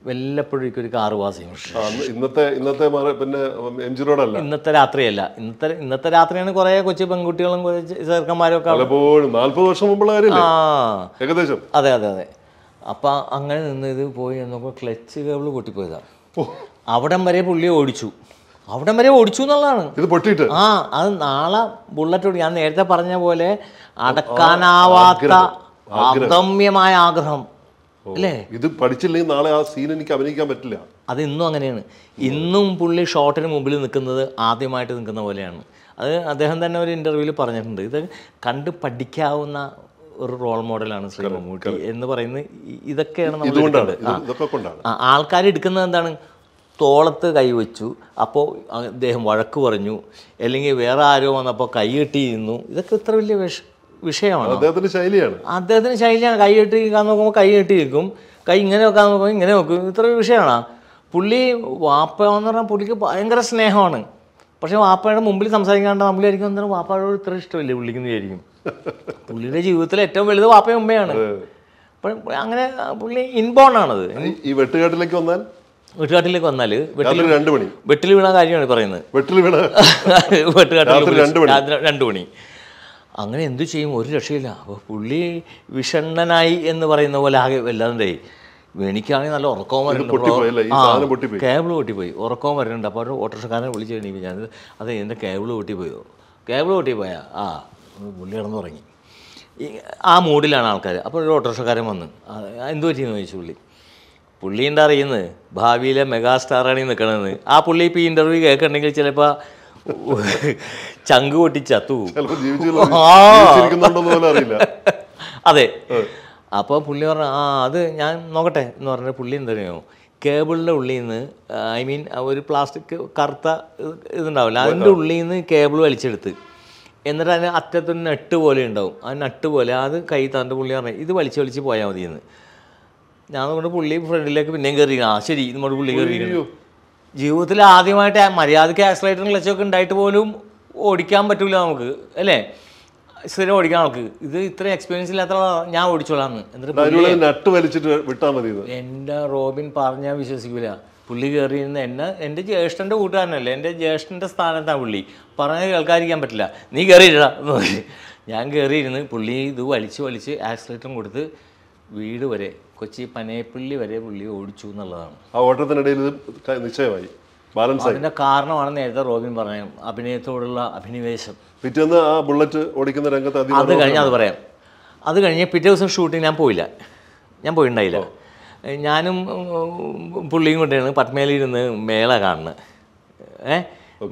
വല്ലപ്പോഴും ഒരു കാർ വാസിയും ഇന്നത്തെ ഇന്നത്തെ പിന്നെ എം ജി റോഡല്ല ഇന്നത്തെ രാത്രിയല്ല ഇന്നത്തെ ഇന്നത്തെ രാത്രിയാണ് കുറെ കൊച്ചു പെൺകുട്ടികളും ചെറുക്കന്മാരും ഒക്കെ നാൽപ്പത് വർഷം മുമ്പുള്ള ഏകദേശം അതെ അതെ അതെ അപ്പൊ അങ്ങനെ നിന്ന് ഇത് പോയി എന്നൊക്കെ ക്ലച്ച് കേബിൾ പൊട്ടിപ്പോയതാ അവിടം വരെ പുള്ളി ഓടിച്ചു അവിടം വരെ ഓടിച്ചു എന്നുള്ളതാണ് ഇത് പൊട്ടിയിട്ട് ആ അത് നാളെ ബുള്ളറ്റ് ഓടി ഞാൻ നേരത്തെ പറഞ്ഞ പോലെ അടക്കാനാവാത്ത അഗമ്യമായ ആഗ്രഹം അല്ലേ ഇത് പഠിച്ചില്ലെങ്കിൽ നാളെ ആ സീൻ എനിക്ക് അഭിനയിക്കാൻ പറ്റില്ല അത് ഇന്നും അങ്ങനെയാണ് ഇന്നും പുള്ളി ഷോട്ടിന് മുമ്പിൽ നിൽക്കുന്നത് ആദ്യമായിട്ട് നിൽക്കുന്ന പോലെയാണ് അത് അദ്ദേഹം തന്നെ ഒരു ഇന്റർവ്യൂവിൽ പറഞ്ഞിട്ടുണ്ട് ഇത് കണ്ട് പഠിക്കാവുന്ന ഒരു റോൾ മോഡലാണ് ശ്രീ മമ്മൂട്ടി എന്ന് പറയുന്നത് ഇതൊക്കെയാണ് നമ്മൾ ആൾക്കാർ എടുക്കുന്നത് എന്താണ് തോളത്ത് കൈവച്ചു അപ്പോൾ അദ്ദേഹം വഴക്ക് പറഞ്ഞു അല്ലെങ്കിൽ വേറെ ആരോ വന്നപ്പോൾ കൈ ഇരുന്നു ഇതൊക്കെ ഇത്ര വലിയ വിഷം വിഷയമാണ് അദ്ദേഹത്തിന്റെ ശൈലിയാണ് അദ്ദേഹത്തിന്റെ ശൈലിയാണ് കൈ കെട്ടി നിൽക്കാൻ നോക്കുമ്പോൾ കൈ കെട്ടി നിൽക്കും കൈ ഇങ്ങനെ വെക്കാൻ നോക്കുമ്പോൾ ഇങ്ങനെ നോക്കും ഇത്ര വിഷയമാണ് പുള്ളി വാപ്പ എന്ന് പറഞ്ഞാൽ പുള്ളിക്ക് ഭയങ്കര സ്നേഹമാണ് പക്ഷേ വാപ്പയുടെ മുമ്പിൽ സംസാരിക്കാണ്ട് നമ്മളായിരിക്കും എന്താണ് വാപ്പയോട് ഇത്ര ഇഷ്ടമില്ല പുള്ളിക്ക് വിചാരിക്കും പുള്ളിയുടെ ജീവിതത്തിൽ ഏറ്റവും വലുത് വാപ്പയും ഉമ്മയാണ് അങ്ങനെ പുള്ളി ഇൻബോൺ ആണത് ഈ വെട്ടുകാട്ടിലേക്ക് വന്നാൽ വെട്ടുകാട്ടിലേക്ക് വന്നാല് വെട്ടിൽ രണ്ട് വെട്ടിൽ വീണ കാര്യമാണ് പറയുന്നത് വെട്ടിൽ വീണ വെട്ടുകാട്ടിൽ രണ്ട് മണി അങ്ങനെ എന്തു ചെയ്യും ഒരു രക്ഷയില്ല അപ്പോൾ പുള്ളി വിഷണ്ണനായി എന്ന് പറയുന്ന പോലെ ആകെ വല്ലാതെ എനിക്കാണെങ്കിൽ നല്ല ഉറക്കവും വരുന്നുണ്ട് കേബിൾ പൊട്ടിപ്പോയി ഉറക്കവും വരുന്നുണ്ട് അപ്പോൾ ഓട്ടോറിക്ഷക്കാരനെ വിളിച്ച് കഴിഞ്ഞു ഞാൻ അത് എൻ്റെ കേബിൾ പൊട്ടിപ്പോയോ കേബിൾ പൊട്ടിപ്പോയാ ആ പുള്ളി കിടന്നു തുടങ്ങി ആ മൂഡിലാണ് ആൾക്കാർ അപ്പോൾ ഒരു ഓട്ടോറിക്ഷക്കാരൻ വന്ന് എന്ത് പറ്റിയെന്ന് ചോദിച്ചു പുള്ളി പുള്ളി എന്താ അറിയുന്നത് ഭാവിയിലെ മെഗാസ്റ്റാറാണ് നിൽക്കണമെന്ന് ആ പുള്ളി ഇപ്പോൾ ഈ ഇൻ്റർവ്യൂ കേൾക്കണമെങ്കിൽ ചിലപ്പോൾ ചങ്ക് പൊട്ടി ചത്തു അറിയില്ല അതെ അപ്പോൾ പുള്ളി പറഞ്ഞു ആ അത് ഞാൻ നോക്കട്ടെ എന്ന് പറഞ്ഞ പുള്ളി എന്തറിയോ കേബിളിന്റെ ഉള്ളിൽ നിന്ന് ഐ മീൻ ഒരു പ്ലാസ്റ്റിക് കറുത്ത ഇതുണ്ടാവില്ല അതിന്റെ ഉള്ളിൽ നിന്ന് കേബിൾ വലിച്ചെടുത്ത് എന്നിട്ട് അതിന് അറ്റത്തൊരു നെട്ട് പോലെ ഉണ്ടാവും ആ നട്ട് പോലെ അത് കൈ തന്റെ പുള്ളി പറഞ്ഞു ഇത് വലിച്ച് വലിച്ച് പോയാൽ മതി എന്ന് ഞാൻ കൊണ്ട് പുള്ളി ഫ്രണ്ടിലേക്ക് പിന്നെയും കയറി ആ ശരി നമ്മുടെ പുള്ളി കയറി ജീവിതത്തിൽ ആദ്യമായിട്ട് മര്യാദയ്ക്ക് ക്ലച്ച് ക്ലച്ചൊക്കെ ഉണ്ടായിട്ട് പോലും ഓടിക്കാൻ പറ്റില്ല നമുക്ക് അല്ലേ സ്ഥിരം ഓടിക്കാൻ ആൾക്ക് ഇത് ഇത്ര എക്സ്പീരിയൻസ് ഇല്ലാത്ത ഞാൻ ഓടിച്ചോളാന്ന് എന്നിട്ട് നട്ട് വലിച്ചിട്ട് വിട്ടാൽ മതി എൻ്റെ റോബിൻ പറഞ്ഞാൽ വിശ്വസിക്കില്ല പുള്ളി കയറിയിരുന്ന എന്നെ എൻ്റെ ജ്യേഷ്ഠൻ്റെ കൂട്ടുകാരനല്ലേ എൻ്റെ ജ്യേഷ്ഠൻ്റെ സ്ഥാനത്താണ് പുള്ളി പറഞ്ഞാൽ കേൾക്കാതിരിക്കാൻ പറ്റില്ല നീ കയറിയിട്ടാ എന്ന് പറഞ്ഞു ഞാൻ കയറിയിരുന്ന് പുള്ളി ഇത് വലിച്ച് വലിച്ച് ആക്സിലേറ്ററും കൊടുത്ത് വീട് വരെ കൊച്ചി പനയപ്പള്ളി വരെ പുള്ളി ഓടിച്ചു എന്നുള്ളതാണ് ആ ഓട്ടത്തിനിടയിൽ നിശ്ചയമായി ബാലൻസ് അതിന്റെ കാരണമാണ് നേരത്തെ റോബിൻ പറഞ്ഞ അഭിനയത്തോടുള്ള അഭിനിവേശം പിറ്റേന്ന് ആ ബുള്ളറ്റ് ഓടിക്കുന്ന രംഗത്ത് അത് കഴിഞ്ഞ് അത് പറയാം അത് കഴിഞ്ഞ് പിറ്റേ ദിവസം ഷൂട്ടിങ് ഞാൻ പോയില്ല ഞാൻ പോയിട്ടുണ്ടായില്ല ഞാനും പുള്ളിയും കൊണ്ടാണ് പത്മയിലിരുന്ന് മേള കാണുന്നത് ഏ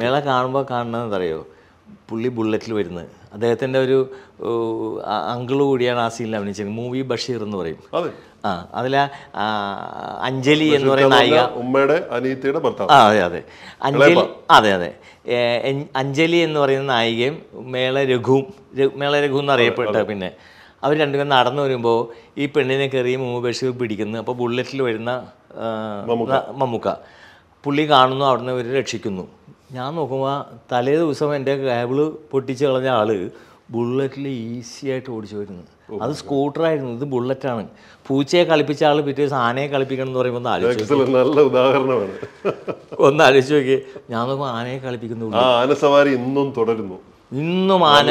മേള കാണുമ്പോൾ കാണുന്നതെന്നറിയോ പുള്ളി ബുള്ളറ്റിൽ വരുന്നത് അദ്ദേഹത്തിൻ്റെ ഒരു അങ്കിള് കൂടിയാണ് ആ സീനിൽ അഭിനയിച്ചത് മൂവി ബഷീർ എന്ന് പറയും ആ അഞ്ജലി എന്ന് പറയുന്ന നായിക ഉമ്മയുടെ അനിയത്തിയുടെ ഭർത്താവ് അതെ അതെ അഞ്ജലി അതെ അതെ അഞ്ജലി എന്ന് പറയുന്ന നായികയും മേള രഘുവും മേള രഘു അറിയപ്പെട്ട പിന്നെ അവർ രണ്ടുപേരും നടന്നു വരുമ്പോൾ ഈ പെണ്ണിനെ കയറി മുമ്പ് പിടിക്കുന്നു അപ്പോൾ ബുള്ളറ്റിൽ വരുന്ന മമ്മൂക്ക പുള്ളി കാണുന്നു അവിടുന്ന് ഇവർ രക്ഷിക്കുന്നു ഞാൻ നോക്കുമ്പോൾ തലേ ദിവസം എൻ്റെ കേബിള് പൊട്ടിച്ച് കളഞ്ഞ ആൾ ബുള്ളറ്റിൽ ഈസിയായിട്ട് ഓടിച്ചു വരുന്നു അത് സ്കൂട്ടറായിരുന്നു ഇത് ബുള്ളറ്റ് ആണ് പൂച്ചയെ കളിപ്പിച്ച ആൾ പിറ്റേ ആനയെ കളിപ്പിക്കണം എന്ന് പറയുമ്പോൾ ആലോചിച്ചു നല്ല ഉദാഹരണമാണ് ഒന്ന് ആലോചിച്ച് നോക്കി ഞാൻ നോക്കുമ്പോൾ ആനയെ കളിപ്പിക്കുന്നു ആന സവാരി ഇന്നും തുടരുന്നു ഇന്നും ആന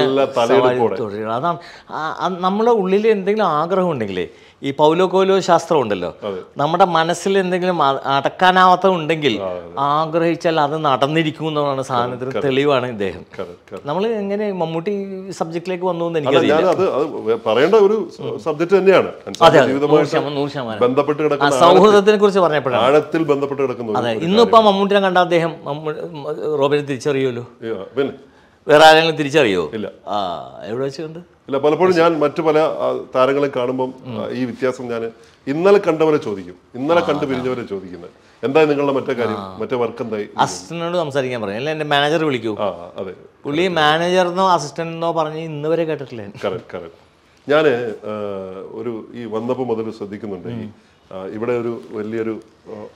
തുടരുന്നു അതാണ് നമ്മുടെ ഉള്ളിൽ എന്തെങ്കിലും ആഗ്രഹം ഉണ്ടെങ്കിലേ ഈ പൗലോ കോലോ ശാസ്ത്രം ഉണ്ടല്ലോ നമ്മുടെ മനസ്സിൽ എന്തെങ്കിലും അടക്കാനാവാത്ത ഉണ്ടെങ്കിൽ ആഗ്രഹിച്ചാൽ അത് നടന്നിരിക്കും എന്നാണ് സാധനത്തിന് തെളിവാണ് ഇദ്ദേഹം നമ്മൾ എങ്ങനെ മമ്മൂട്ടി സബ്ജക്റ്റിലേക്ക് വന്നു എനിക്ക് പറയേണ്ട ഒരു സബ്ജക്ട് തന്നെയാണ് ബന്ധപ്പെട്ട് സൗഹൃദത്തിനെ കുറിച്ച് പറഞ്ഞപ്പോഴാണ് ഇന്നിപ്പോ മമ്മൂട്ടിനെ കണ്ട അദ്ദേഹം റോബിനെ തിരിച്ചറിയുമല്ലോ പിന്നെ വേറെ ആരെങ്കിലും തിരിച്ചറിയോ ഇല്ല ആ എവിടെ വെച്ച് കണ്ട് ഇല്ല പലപ്പോഴും ഞാൻ മറ്റു പല താരങ്ങളെ കാണുമ്പം ഈ വ്യത്യാസം ഞാൻ ഇന്നലെ കണ്ടവരെ ചോദിക്കും ഇന്നലെ കണ്ടു പിരിഞ്ഞവരെ ചോദിക്കുന്നത് എന്തായി നിങ്ങളുടെ മറ്റേ കാര്യം മറ്റേ വർക്ക് എന്തായി അസിസ്റ്റന്റിനോട് സംസാരിക്കാൻ പറഞ്ഞു അല്ലെ എന്റെ മാനേജർ വിളിക്കൂ അതെ പുള്ളി മാനേജർ എന്നോ അസിസ്റ്റന്റ് എന്നോ പറഞ്ഞ് ഇന്ന് വരെ കേട്ടിട്ടില്ല കറക്റ്റ് കറക്റ്റ് ഞാൻ ഒരു ഈ വന്നപ്പോൾ മുതൽ ശ്രദ്ധിക്കുന്നുണ്ട് ഈ ഇവിടെ ഒരു വലിയൊരു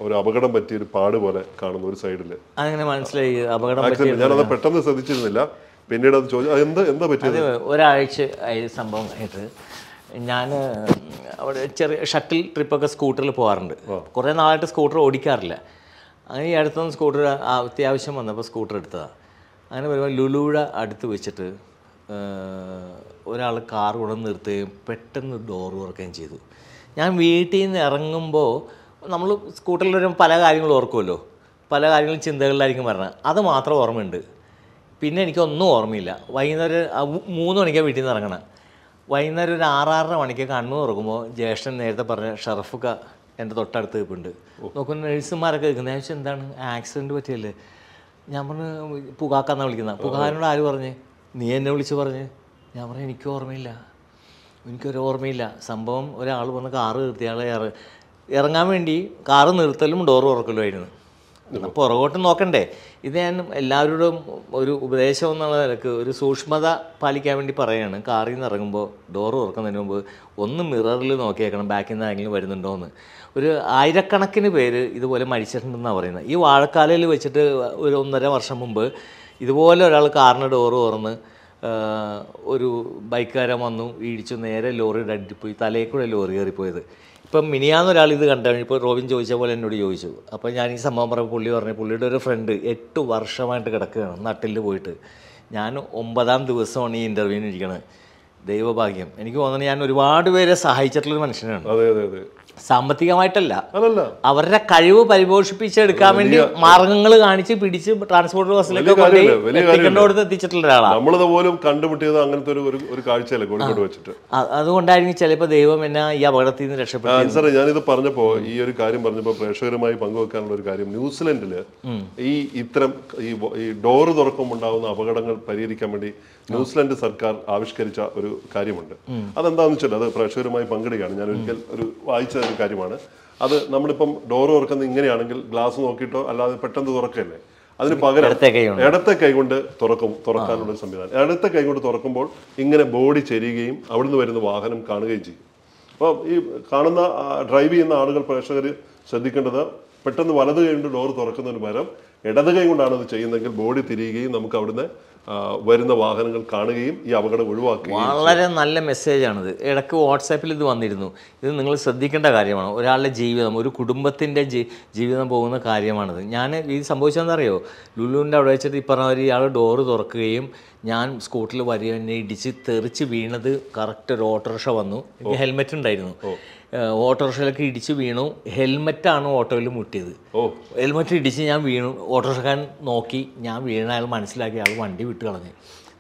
ഒരു അപകടം പറ്റിയ ഒരു പാട് പോലെ കാണുന്ന ഒരു സൈഡില് അങ്ങനെ മനസ്സിലായി അപകടം ഞാനത് പെട്ടെന്ന് ശ്രദ്ധിച്ചിരുന്നില്ല പിന്നീട് അത് ചോദിച്ചു എന്താ എന്താ പറ്റിയത് ഒരാഴ്ച ആയി സംഭവം ആയിട്ട് ഞാൻ അവിടെ ചെറിയ ഷട്ടിൽ ട്രിപ്പൊക്കെ സ്കൂട്ടറിൽ പോകാറുണ്ട് കുറേ നാളായിട്ട് സ്കൂട്ടർ ഓടിക്കാറില്ല അങ്ങനെ ഈ അടുത്തൊന്നും സ്കൂട്ടർ അത്യാവശ്യം വന്നപ്പോൾ സ്കൂട്ടർ എടുത്തതാണ് അങ്ങനെ വരുമ്പോൾ ലുലുഴ അടുത്ത് വെച്ചിട്ട് ഒരാൾ കാർ കൊണ്ടുവന്ന് നിർത്തുകയും പെട്ടെന്ന് ഡോർ തുറക്കുകയും ചെയ്തു ഞാൻ വീട്ടിൽ നിന്ന് ഇറങ്ങുമ്പോൾ നമ്മൾ സ്കൂട്ടറിൽ വരുമ്പോൾ പല കാര്യങ്ങളും ഓർക്കുമല്ലോ പല കാര്യങ്ങളും ചിന്തകളിലായിരിക്കും പറഞ്ഞത് അത് മാത്രം ഓർമ്മയുണ്ട് പിന്നെ എനിക്കൊന്നും ഓർമ്മയില്ല വൈകുന്നേരം മൂന്ന് മണിക്കാണ് വീട്ടിൽ നിന്ന് ഇറങ്ങണം വൈകുന്നേരം ഒരു ആറാറര മണിക്ക് കണ്ണു തുറക്കുമ്പോൾ ജ്യേഷ്ഠൻ നേരത്തെ പറഞ്ഞ ഷറഫുക്ക എൻ്റെ തൊട്ടടുത്ത് നിൽപ്പുണ്ട് നോക്കുന്ന നഴ്സുമാരൊക്കെ നിൽക്കുന്നത് ഞാൻ എന്താണ് ആക്സിഡൻറ്റ് പറ്റിയല്ലേ ഞാൻ പറഞ്ഞു പുകാക്കാന്നാണ് വിളിക്കുന്നത് പുകാരനോട് ആര് പറഞ്ഞ് നീ എന്നെ വിളിച്ച് പറഞ്ഞ് ഞാൻ പറഞ്ഞു എനിക്ക് ഓർമ്മയില്ല എനിക്കൊരു ഓർമ്മയില്ല സംഭവം ഒരാൾ വന്ന് കാറ് നിർത്തി ഇറങ്ങാൻ വേണ്ടി കാറ് നിർത്തലും ഡോർ തുറക്കലുമായിരുന്നു പുറകോട്ട് നോക്കണ്ടേ ഇത് ഞാൻ എല്ലാവരോടും ഒരു ഉപദേശം എന്നുള്ള നിലക്ക് ഒരു സൂക്ഷ്മത പാലിക്കാൻ വേണ്ടി പറയുകയാണ് കാറിൽ നിന്ന് ഇറങ്ങുമ്പോൾ ഡോർ തുറക്കുന്നതിന് മുമ്പ് ഒന്ന് മിററിൽ നോക്കിയേക്കണം ബാക്കിൽ നിന്ന് ആരെങ്കിലും എന്ന് ഒരു ആയിരക്കണക്കിന് പേര് ഇതുപോലെ മരിച്ചിട്ടുണ്ടെന്നാണ് പറയുന്നത് ഈ വാഴക്കാലയിൽ വെച്ചിട്ട് ഒരു ഒന്നര വർഷം മുമ്പ് ഇതുപോലെ ഒരാൾ കാറിൻ്റെ ഡോർ തുറന്ന് ഒരു ബൈക്കുകാരൻ വന്നു ഇടിച്ചു നേരെ ലോറി അടിയിൽ പോയി തലയിൽ കൂടെ ലോറി കയറിപ്പോയത് ഇപ്പം മിനിയാന്ന് ഒരാൾ ഇത് കണ്ടു ഇപ്പോൾ റോബിൻ ചോദിച്ച പോലെ എന്നോട് ചോദിച്ചു അപ്പോൾ ഞാൻ ഈ സംഭവം പറഞ്ഞ പുള്ളി പറഞ്ഞു പുള്ളിയുടെ ഒരു ഫ്രണ്ട് എട്ട് വർഷമായിട്ട് കിടക്കുകയാണ് നട്ടിൽ പോയിട്ട് ഞാൻ ഒമ്പതാം ദിവസമാണ് ഈ ഇൻ്റർവ്യൂവിന് ഇരിക്കുന്നത് ദൈവഭാഗ്യം എനിക്ക് തോന്നുന്നത് ഞാൻ ഒരുപാട് പേരെ സഹായിച്ചിട്ടുള്ള മനുഷ്യനാണ് അതെ അതെ അതെ സാമ്പത്തികമായിട്ടല്ല അവരുടെ കഴിവ് പരിപോഷിപ്പിച്ചെടുക്കാൻ വേണ്ടി മാർഗങ്ങൾ കാണിച്ച് പിടിച്ച് ട്രാൻസ്പോർട്ട് ബസ്സിലൊക്കെ കൊണ്ടുപോയി എത്തിച്ചിട്ടുള്ള ഒരാളാണ് കണ്ടുമുട്ടിയത് അങ്ങനത്തെ ഒരു ഒരു വെച്ചിട്ട് അതുകൊണ്ടായിരിക്കും ചിലപ്പോൾ ദൈവം എന്നെ ഈ അപകടത്തിൽ നിന്ന് രക്ഷപ്പെട്ടു ഞാനിത് പറഞ്ഞപ്പോ ഈ ഒരു കാര്യം പറഞ്ഞപ്പോ പ്രേക്ഷകരുമായി പങ്കുവെക്കാനുള്ള ഒരു കാര്യം ന്യൂസിലൻഡിൽ ഈ ഇത്തരം ഈ ഡോറ് തുറക്കുമ്പോണ്ടാവുന്ന അപകടങ്ങൾ പരിഹരിക്കാൻ വേണ്ടി ന്യൂസിലൻഡ് സർക്കാർ ആവിഷ്കരിച്ച ഒരു കാര്യമുണ്ട് അതെന്താണെന്ന് വെച്ചാൽ അത് പ്രേക്ഷകരുമായി പങ്കിടുകയാണ് ഞാൻ ഒരിക്കൽ ഒരു വായിച്ച ഒരു കാര്യമാണ് അത് നമ്മളിപ്പം ഡോർ തുറക്കുന്നത് ഇങ്ങനെയാണെങ്കിൽ ഗ്ലാസ് നോക്കിയിട്ടോ അല്ലാതെ പെട്ടെന്ന് തുറക്കല്ലേ അതിന് പകരം ഇടത്തെ കൈകൊണ്ട് തുറക്കും തുറക്കാനുള്ള ഒരു സംവിധാനം ഇടത്തെ കൈകൊണ്ട് തുറക്കുമ്പോൾ ഇങ്ങനെ ബോഡി ചെരിയുകയും അവിടുന്ന് വരുന്ന വാഹനം കാണുകയും ചെയ്യും അപ്പോൾ ഈ കാണുന്ന ഡ്രൈവ് ചെയ്യുന്ന ആളുകൾ പ്രേക്ഷകർ ശ്രദ്ധിക്കേണ്ടത് പെട്ടെന്ന് വലത് കൈ കൊണ്ട് ഡോർ തുറക്കുന്നതിന് പകരം ഇടത് കൈ കൊണ്ടാണ് അത് ചെയ്യുന്നതെങ്കിൽ ബോഡി തിരിയുകയും നമുക്ക് അവിടുന്ന് വരുന്ന വാഹനങ്ങൾ കാണുകയും ഈ അപകടം ഒഴിവാക്കുകയും വളരെ നല്ല മെസ്സേജാണിത് ഇടക്ക് വാട്സാപ്പിൽ ഇത് വന്നിരുന്നു ഇത് നിങ്ങൾ ശ്രദ്ധിക്കേണ്ട കാര്യമാണ് ഒരാളുടെ ജീവിതം ഒരു കുടുംബത്തിൻ്റെ ജീവിതം പോകുന്ന കാര്യമാണിത് ഞാൻ ഇത് സംഭവിച്ചതെന്നറിയോ ലുലുവിൻ്റെ അവിടെ വെച്ചിട്ട് ഇപ്പം അവർ ഇയാൾ ഡോറ് തുറക്കുകയും ഞാൻ സ്കൂട്ടിൽ വരിക ഇടിച്ച് തെറിച്ച് വീണത് കറക്റ്റ് ഒരു ഓട്ടോറിക്ഷ വന്നു ഹെൽമെറ്റ് ഉണ്ടായിരുന്നു ഓട്ടോറിക്ഷയിലൊക്കെ ഇടിച്ച് വീണു ഹെൽമെറ്റാണ് ഓട്ടോയിൽ മുട്ടിയത് ഓ ഹെൽമെറ്റ് ഇടിച്ച് ഞാൻ വീണു ഓട്ടോറിക്ഷക്കാരൻ നോക്കി ഞാൻ വീണയാൾ മനസ്സിലാക്കി അയാൾ വണ്ടി വിട്ട് കളഞ്ഞു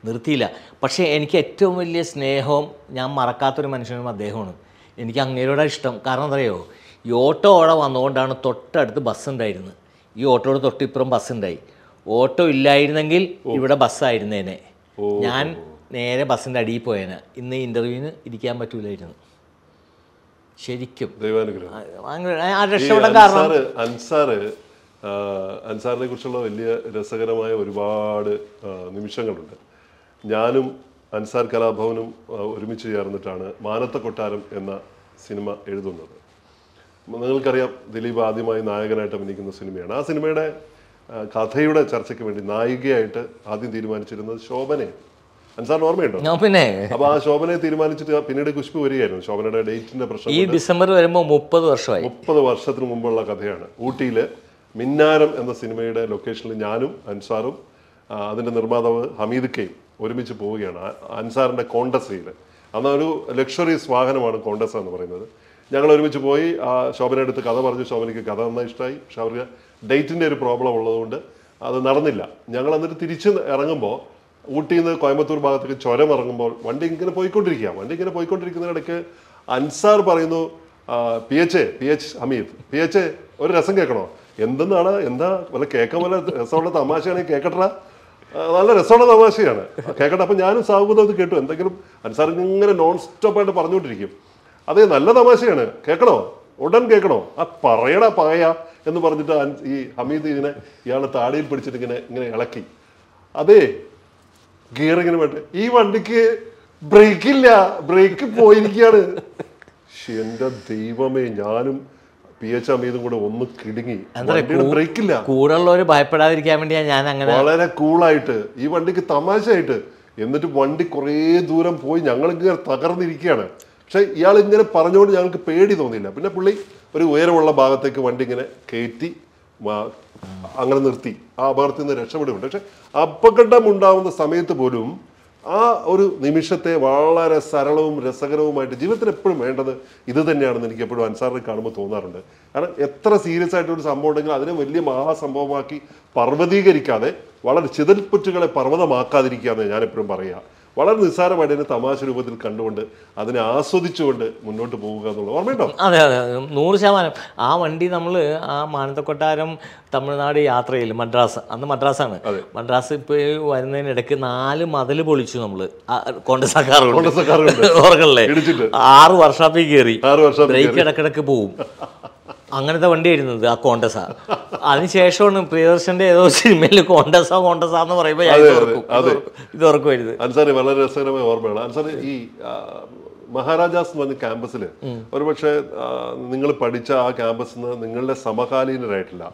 നിർത്തിയില്ല പക്ഷേ എനിക്ക് ഏറ്റവും വലിയ സ്നേഹവും ഞാൻ മറക്കാത്തൊരു മനുഷ്യനും അദ്ദേഹമാണ് എനിക്ക് അങ്ങേരോടെ ഇഷ്ടം കാരണം അറിയോ ഈ ഓട്ടോ അവിടെ വന്നുകൊണ്ടാണ് തൊട്ടടുത്ത് ബസ് ഉണ്ടായിരുന്നത് ഈ ഓട്ടോയുടെ തൊട്ടിപ്പുറം ബസ് ഉണ്ടായി ഓട്ടോ ഇല്ലായിരുന്നെങ്കിൽ ഇവിടെ ബസ്സായിരുന്നേനെ ഞാൻ നേരെ ബസ്സിൻ്റെ അടിയിൽ പോയേനെ ഇന്ന് ഇൻ്റർവ്യൂവിന് ഇരിക്കാൻ പറ്റൂലായിരുന്നു ശരിക്കും അൻസാറിനെ കുറിച്ചുള്ള വലിയ രസകരമായ ഒരുപാട് നിമിഷങ്ങളുണ്ട് ഞാനും അൻസാർ കലാഭവനും ഒരുമിച്ച് ചേർന്നിട്ടാണ് മാനത്ത കൊട്ടാരം എന്ന സിനിമ എഴുതുന്നത് നിങ്ങൾക്കറിയാം ദിലീപ് ആദ്യമായി നായകനായിട്ട് അഭിനയിക്കുന്ന സിനിമയാണ് ആ സിനിമയുടെ കഥയുടെ ചർച്ചയ്ക്ക് വേണ്ടി നായികയായിട്ട് ആദ്യം തീരുമാനിച്ചിരുന്നത് ശോഭനയാണ് സാറിന് ഓർമ്മയുണ്ടോ പിന്നെ അപ്പൊ ആ ശോഭനയെ തീരുമാനിച്ചിട്ട് പിന്നീട് ഖുശ്ബു വരികയായിരുന്നു ശോഭനയുടെ ഡേറ്റിന്റെ പ്രശ്നം ഈ ഡിസംബർ വരുമ്പോൾ മുപ്പത് വർഷമായി മുപ്പത് വർഷത്തിന് മുമ്പുള്ള കഥയാണ് ഊട്ടിയിലെ മിന്നാരം എന്ന സിനിമയുടെ ലൊക്കേഷനിൽ ഞാനും അൻസാറും അതിന്റെ നിർമ്മാതാവ് ഹമീദ് കെയും ഒരുമിച്ച് പോവുകയാണ് അൻസാറിന്റെ കോണ്ടസയിൽ അന്ന് ഒരു ലക്ഷറീസ് വാഹനമാണ് കോണ്ടസ എന്ന് പറയുന്നത് ഞങ്ങൾ ഒരുമിച്ച് പോയി ആ ശോഭന എടുത്ത് കഥ പറഞ്ഞു ശോഭനയ്ക്ക് കഥ നന്നായി ഇഷ്ടമായി പക്ഷെ അവർക്ക് ഡേറ്റിന്റെ ഒരു പ്രോബ്ലം ഉള്ളതുകൊണ്ട് അത് നടന്നില്ല ഞങ്ങൾ എന്നിട്ട് തിരിച്ച് ഇറങ്ങുമ്പോൾ ഊട്ടിയിൽ നിന്ന് കോയമ്പത്തൂർ ഭാഗത്തേക്ക് ചുരം ഇറങ്ങുമ്പോൾ വണ്ടി ഇങ്ങനെ പോയിക്കൊണ്ടിരിക്കുക വണ്ടി ഇങ്ങനെ പോയിക്കൊണ്ടിരിക്കുന്നതിനിടയ്ക്ക് അൻസാർ പറയുന്നു P H A P H Hameed P H A ഒരു രസം കേൾക്കണോ എന്തെന്നാണ് എന്താ വല്ല കേൾക്കാൻ വല്ല രസമുള്ള തമാശയാണെങ്കിൽ കേൾക്കട്ട നല്ല രസമുള്ള തമാശയാണ് കേൾക്കട്ടെ അപ്പം ഞാനും സാഹുബുദ്ധം അത് കേട്ടു എന്തെങ്കിലും അൻസാർ ഇങ്ങനെ നോൺ സ്റ്റോപ്പായിട്ട് പറഞ്ഞുകൊണ്ടിരിക്കും അതെ നല്ല തമാശയാണ് കേൾക്കണോ ഉടൻ കേൾക്കണോ ആ പറയടാ പായ എന്ന് പറഞ്ഞിട്ട് ഈ ഹമീദ് ഇതിനെ ഇയാളെ താടിയിൽ പിടിച്ചിട്ട് ഇങ്ങനെ ഇങ്ങനെ ഇളക്കി അതെ ഗിയർ ഇങ്ങനെ വേണ്ട ഈ വണ്ടിക്ക് ബ്രേക്ക് ഇല്ല ബ്രേക്ക് പോയിരിക്കുകയാണ് എന്റെ ദൈവമേ ഞാനും പി എച്ച് അമീതും കൂടെ ഒന്ന് കിടുങ്ങി ബ്രേക്ക് ഇല്ല കൂടെയുള്ളവർ ഭയപ്പെടാതിരിക്കാൻ വേണ്ടിയാ ഞാൻ അങ്ങനെ വളരെ കൂളായിട്ട് ഈ വണ്ടിക്ക് തമാശയായിട്ട് എന്നിട്ട് വണ്ടി കുറേ ദൂരം പോയി ഞങ്ങൾ ഇങ്ങനെ തകർന്നിരിക്കുകയാണ് പക്ഷെ ഇയാൾ ഇങ്ങനെ പറഞ്ഞുകൊണ്ട് ഞങ്ങൾക്ക് പേടി തോന്നിയില്ല പിന്നെ പുള്ളി ഒരു ഉയരമുള്ള ഭാഗത്തേക്ക് വണ്ടി ഇങ്ങനെ കയറ്റി അങ്ങനെ നിർത്തി ആ അപകടത്തിൽ നിന്ന് രക്ഷപ്പെടുന്നുണ്ട് പക്ഷെ അപകടം ഉണ്ടാവുന്ന സമയത്ത് പോലും ആ ഒരു നിമിഷത്തെ വളരെ സരളവും രസകരവുമായിട്ട് ജീവിതത്തിൽ എപ്പോഴും വേണ്ടത് ഇത് തന്നെയാണെന്ന് എനിക്ക് എപ്പോഴും അൻസാറിനെ കാണുമ്പോൾ തോന്നാറുണ്ട് കാരണം എത്ര സീരിയസ് ആയിട്ടൊരു ഒരു സംഭവം ഉണ്ടെങ്കിൽ അതിനെ വലിയ മഹാസംഭവമാക്കി പർവ്വതീകരിക്കാതെ വളരെ ചിതൽപ്പുറ്റുകളെ പർവ്വതമാക്കാതിരിക്കുക എന്ന് ഞാൻ എപ്പോഴും പറയുക വളരെ നിസ്സാരമായിട്ട് അതിനെ തമാശ രൂപത്തിൽ കണ്ടുകൊണ്ട് അതിനെ ആസ്വദിച്ചുകൊണ്ട് മുന്നോട്ട് പോവുക എന്നുള്ളത് ഓർമ്മയുണ്ടോ അതെ അതെ നൂറ് ശതമാനം ആ വണ്ടി നമ്മൾ ആ മാനന്തക്കൊട്ടാരം തമിഴ്നാട് യാത്രയിൽ മദ്രാസ് അന്ന് മദ്രാസാണ് മദ്രാസ് ഇപ്പോൾ വരുന്നതിനിടയ്ക്ക് നാല് മതിൽ പൊളിച്ചു നമ്മൾ കോൺഗ്രസ് ഓർക്കണല്ലേ ആറ് വർഷാപ്പിൽ കയറി ബ്രേക്ക് ഇടക്കിടക്ക് പോവും അങ്ങനത്തെ വണ്ടി ആയിരുന്നത് ആ കോണ്ടസ അതിനുശേഷമാണ് പ്രിയദർശന്റെ ഏതോ സിനിമയിൽ കോണ്ടസ കോണ്ടസ എന്ന് പറയുമ്പോൾ ഇത് ഓർക്കുമായിരുന്നു അൻസാരി വളരെ രസകരമായ ഓർമ്മയാണ് അൻസാരി ഈ മഹാരാജാസ് എന്ന് പറഞ്ഞ ക്യാമ്പസിൽ ഒരുപക്ഷെ നിങ്ങൾ പഠിച്ച ആ ക്യാമ്പസിൽ നിന്ന് നിങ്ങളുടെ സമകാലീനരായിട്ടില്ല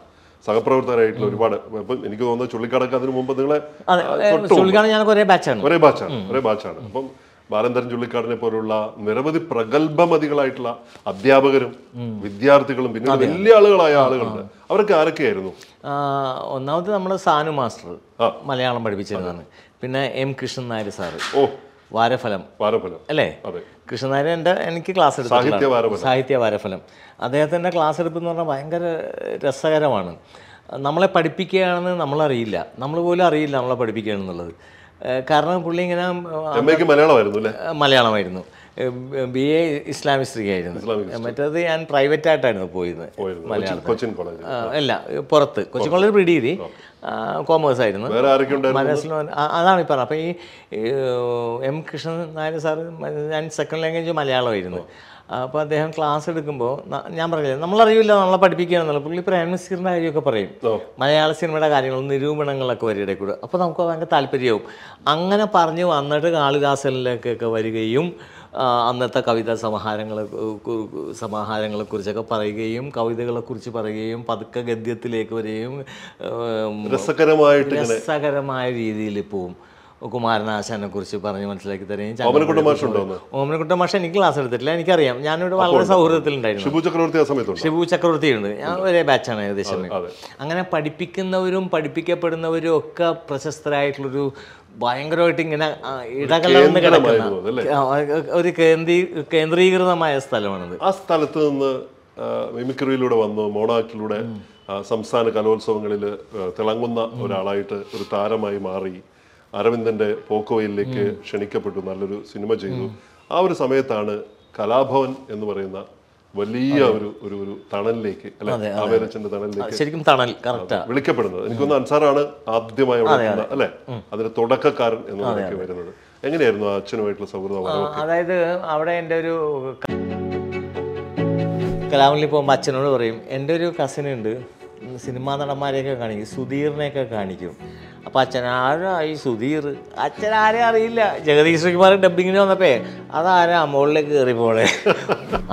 സഹപ്രവർത്തകരായിട്ടുള്ള ഒരുപാട് ഇപ്പം എനിക്ക് തോന്നുന്നത് ചുള്ളിക്കാടൊക്കെ അതിന് മുമ്പ് നിങ്ങളെ ഞാൻ ഒരേ ബാച്ചാണ് ഒരേ ബാച്ചാണ് ഒരേ ബാച്ചാണ് അപ്പം ബാലന്തരൻ ചുള്ളിക്കാടിനെ പോലുള്ള നിരവധി പ്രഗത്ഭമതികളായിട്ടുള്ള അധ്യാപകരും വിദ്യാർത്ഥികളും പിന്നെ വലിയ ആളുകളായ ആളുകളുണ്ട് അവരൊക്കെ ആരൊക്കെയായിരുന്നു ഒന്നാമത് നമ്മുടെ സാനു മാസ്റ്റർ മലയാളം പഠിപ്പിച്ചിരുന്നതാണ് പിന്നെ എം കൃഷ്ണൻ നായർ സാറ് ഓ വാരഫലം വാരഫലം അല്ലേ കൃഷ്ണനായർ എൻ്റെ എനിക്ക് ക്ലാസ് എടുത്തു സാഹിത്യ വാരഫലം അദ്ദേഹത്തിൻ്റെ ക്ലാസ് എടുപ്പ് എന്ന് പറഞ്ഞാൽ ഭയങ്കര രസകരമാണ് നമ്മളെ പഠിപ്പിക്കുകയാണെന്ന് നമ്മളറിയില്ല നമ്മൾ പോലും അറിയില്ല നമ്മളെ പഠിപ്പിക്കുകയാണെന്നുള്ളത് കാരണം പുള്ളി ഇങ്ങനെ മലയാളമായിരുന്നു മലയാളമായിരുന്നു ബി എ സ്ത്രീ ആയിരുന്നു മറ്റേത് ഞാൻ പ്രൈവറ്റ് ആയിട്ടായിരുന്നു പോയിരുന്നത് അല്ല പുറത്ത് കൊച്ചിൻ കോളേജ് പ്രീഡിഗ്രി കോമേഴ്സ് ആയിരുന്നു മനസ്സിലോ അതാണ് ഈ പറഞ്ഞത് അപ്പം ഈ എം കൃഷ്ണൻ നായർ സാറ് ഞാൻ സെക്കൻഡ് ലാംഗ്വേജ് മലയാളമായിരുന്നു അപ്പോൾ അദ്ദേഹം ക്ലാസ് എടുക്കുമ്പോൾ ഞാൻ പറഞ്ഞില്ല നമ്മളറിയില്ല നമ്മളെ പഠിപ്പിക്കുകയാണെന്നല്ല പുള്ളി പ്രേംനസീറിൻ്റെ കാര്യമൊക്കെ പറയും മലയാള സിനിമയുടെ കാര്യങ്ങൾ നിരൂപണങ്ങളൊക്കെ വരും ഇടയിൽ കൂടെ അപ്പോൾ നമുക്ക് ഭയങ്കര താല്പര്യവും അങ്ങനെ പറഞ്ഞു വന്നിട്ട് കാളിദാസനിലേക്കൊക്കെ വരികയും അന്നത്തെ കവിതാ സമാഹാരങ്ങളെ സമാഹാരങ്ങളെക്കുറിച്ചൊക്കെ പറയുകയും കവിതകളെക്കുറിച്ച് പറയുകയും പതുക്കെ ഗദ്യത്തിലേക്ക് വരികയും രസകരമായിട്ട് രസകരമായ രീതിയിൽ പോവും കുറിച്ച് പറഞ്ഞ് മനസ്സിലാക്കി തരുകയും ഓമനക്കുട്ട മാഷ എനിക്ക് ക്ലാസ് എടുത്തിട്ടില്ല എനിക്കറിയാം ഞാനിവിടെ വളരെ സൗഹൃദത്തിലുണ്ടായിരുന്നു ഷിബു ചക്രവർത്തി ഷിബു ചക്രവർത്തി ഉണ്ട് ഞാൻ ഒരേ ബാച്ചാണ് ഏകദേശം അങ്ങനെ പഠിപ്പിക്കുന്നവരും പഠിപ്പിക്കപ്പെടുന്നവരും ഒക്കെ പ്രശസ്തരായിട്ടുള്ളൊരു ഭയങ്കരമായിട്ട് ഇങ്ങനെ ഇടകലർന്ന് കിടക്കുന്ന ഒരു കേന്ദ്രീ കേന്ദ്രീകൃതമായ സ്ഥലമാണിത് ആ സ്ഥലത്ത് നിന്ന് മിമിക്രിയിലൂടെ വന്നു മോണാക്കിലൂടെ സംസ്ഥാന കലോത്സവങ്ങളിൽ തിളങ്ങുന്ന ഒരാളായിട്ട് ഒരു താരമായി മാറി അരവിന്ദന്റെ പോക്കോയിലേക്ക് ക്ഷണിക്കപ്പെട്ടു നല്ലൊരു സിനിമ ചെയ്തു ആ ഒരു സമയത്താണ് കലാഭവൻ എന്ന് പറയുന്ന വലിയ ഒരു ഒരു ഒരു തണലിലേക്ക് അല്ലെ ആവേലച്ചന്റെ തണലിലേക്ക് ശരിക്കും തണൽ വിളിക്കപ്പെടുന്നത് എനിക്കൊന്ന് അൻസാറാണ് ആദ്യമായി അല്ലെ അതിന് തുടക്കക്കാരൻ എന്ന് വരുന്നത് എങ്ങനെയായിരുന്നു അച്ഛനുമായിട്ടുള്ള സൗഹൃദം അതായത് അവിടെ എൻ്റെ ഒരു കലാമിൽ പോകുമ്പോൾ അച്ഛനോട് പറയും എൻ്റെ ഒരു കസിനുണ്ട് സിനിമാ നടന്മാരെയൊക്കെ കാണിക്കും സുധീറിനെയൊക്കെ കാണിക്കും അപ്പോൾ അച്ഛനാരായി സുധീർ അച്ഛനാരെ അറിയില്ല ജഗദീഷ് ശ്രീകുമാർ ഡബിങ്ങിന് വന്നപ്പേ അതാരാ മുകളിലേക്ക് പോളെ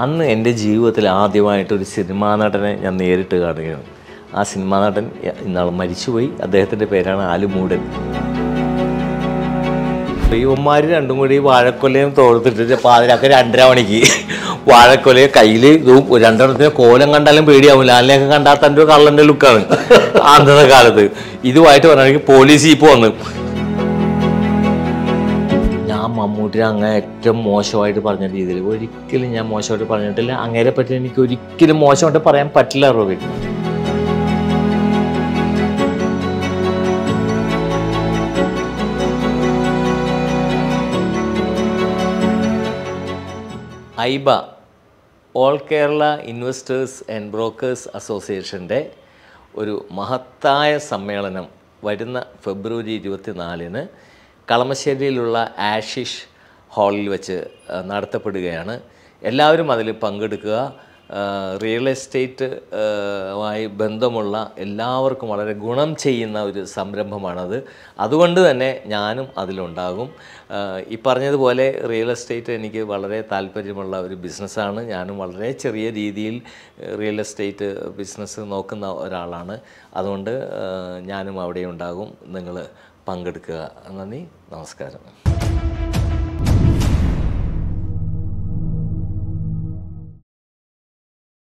അന്ന് എൻ്റെ ജീവിതത്തിൽ ആദ്യമായിട്ടൊരു സിനിമാ നടനെ ഞാൻ നേരിട്ട് കാണുകയാണ് ആ സിനിമാ നടൻ ഇന്നാൾ മരിച്ചുപോയി അദ്ദേഹത്തിൻ്റെ പേരാണ് ആലുമൂടൻ ഈ ഉമ്മാർ രണ്ടും കൂടി വാഴക്കൊല്ലയും തോർത്തിട്ടിട്ട് പാതിരാക്ക രണ്ടര മണിക്ക് വാഴക്കൊലയെ കയ്യിൽ ഇതും രണ്ടെണ്ണത്തിന് കോലം കണ്ടാലും പേടിയാവും ലാലിനെയൊക്കെ കണ്ടാൽ തൻ്റെ കള്ളൻ്റെ ലുക്കാണ് അന്നത്തെ കാലത്ത് ഇതുമായിട്ട് പറയുകയാണെങ്കിൽ പോലീസ് ഇപ്പൊ വന്ന് ഞാൻ മമ്മൂട്ടിനെ അങ്ങനെ ഏറ്റവും മോശമായിട്ട് പറഞ്ഞ രീതിയിൽ ഒരിക്കലും ഞാൻ മോശമായിട്ട് പറഞ്ഞിട്ടില്ല അങ്ങേരെ പറ്റി എനിക്ക് ഒരിക്കലും മോശമായിട്ട് പറയാൻ പറ്റില്ല റോബിൻ ഐബ all Kerala investors and brokers അസോസിയേഷൻ്റെ ഒരു മഹത്തായ സമ്മേളനം വരുന്ന ഫെബ്രുവരി ഇരുപത്തിനാലിന് കളമശ്ശേരിയിലുള്ള ആഷിഷ് ഹാളിൽ വെച്ച് നടത്തപ്പെടുകയാണ് എല്ലാവരും അതിൽ പങ്കെടുക്കുക റിയൽ ആയി ബന്ധമുള്ള എല്ലാവർക്കും വളരെ ഗുണം ചെയ്യുന്ന ഒരു സംരംഭമാണത് അതുകൊണ്ട് തന്നെ ഞാനും അതിലുണ്ടാകും ഈ പറഞ്ഞതുപോലെ റിയൽ എസ്റ്റേറ്റ് എനിക്ക് വളരെ താല്പര്യമുള്ള ഒരു ബിസിനസ്സാണ് ഞാനും വളരെ ചെറിയ രീതിയിൽ റിയൽ എസ്റ്റേറ്റ് ബിസിനസ് നോക്കുന്ന ഒരാളാണ് അതുകൊണ്ട് ഞാനും അവിടെ ഉണ്ടാകും നിങ്ങൾ പങ്കെടുക്കുക നന്ദി നമസ്കാരം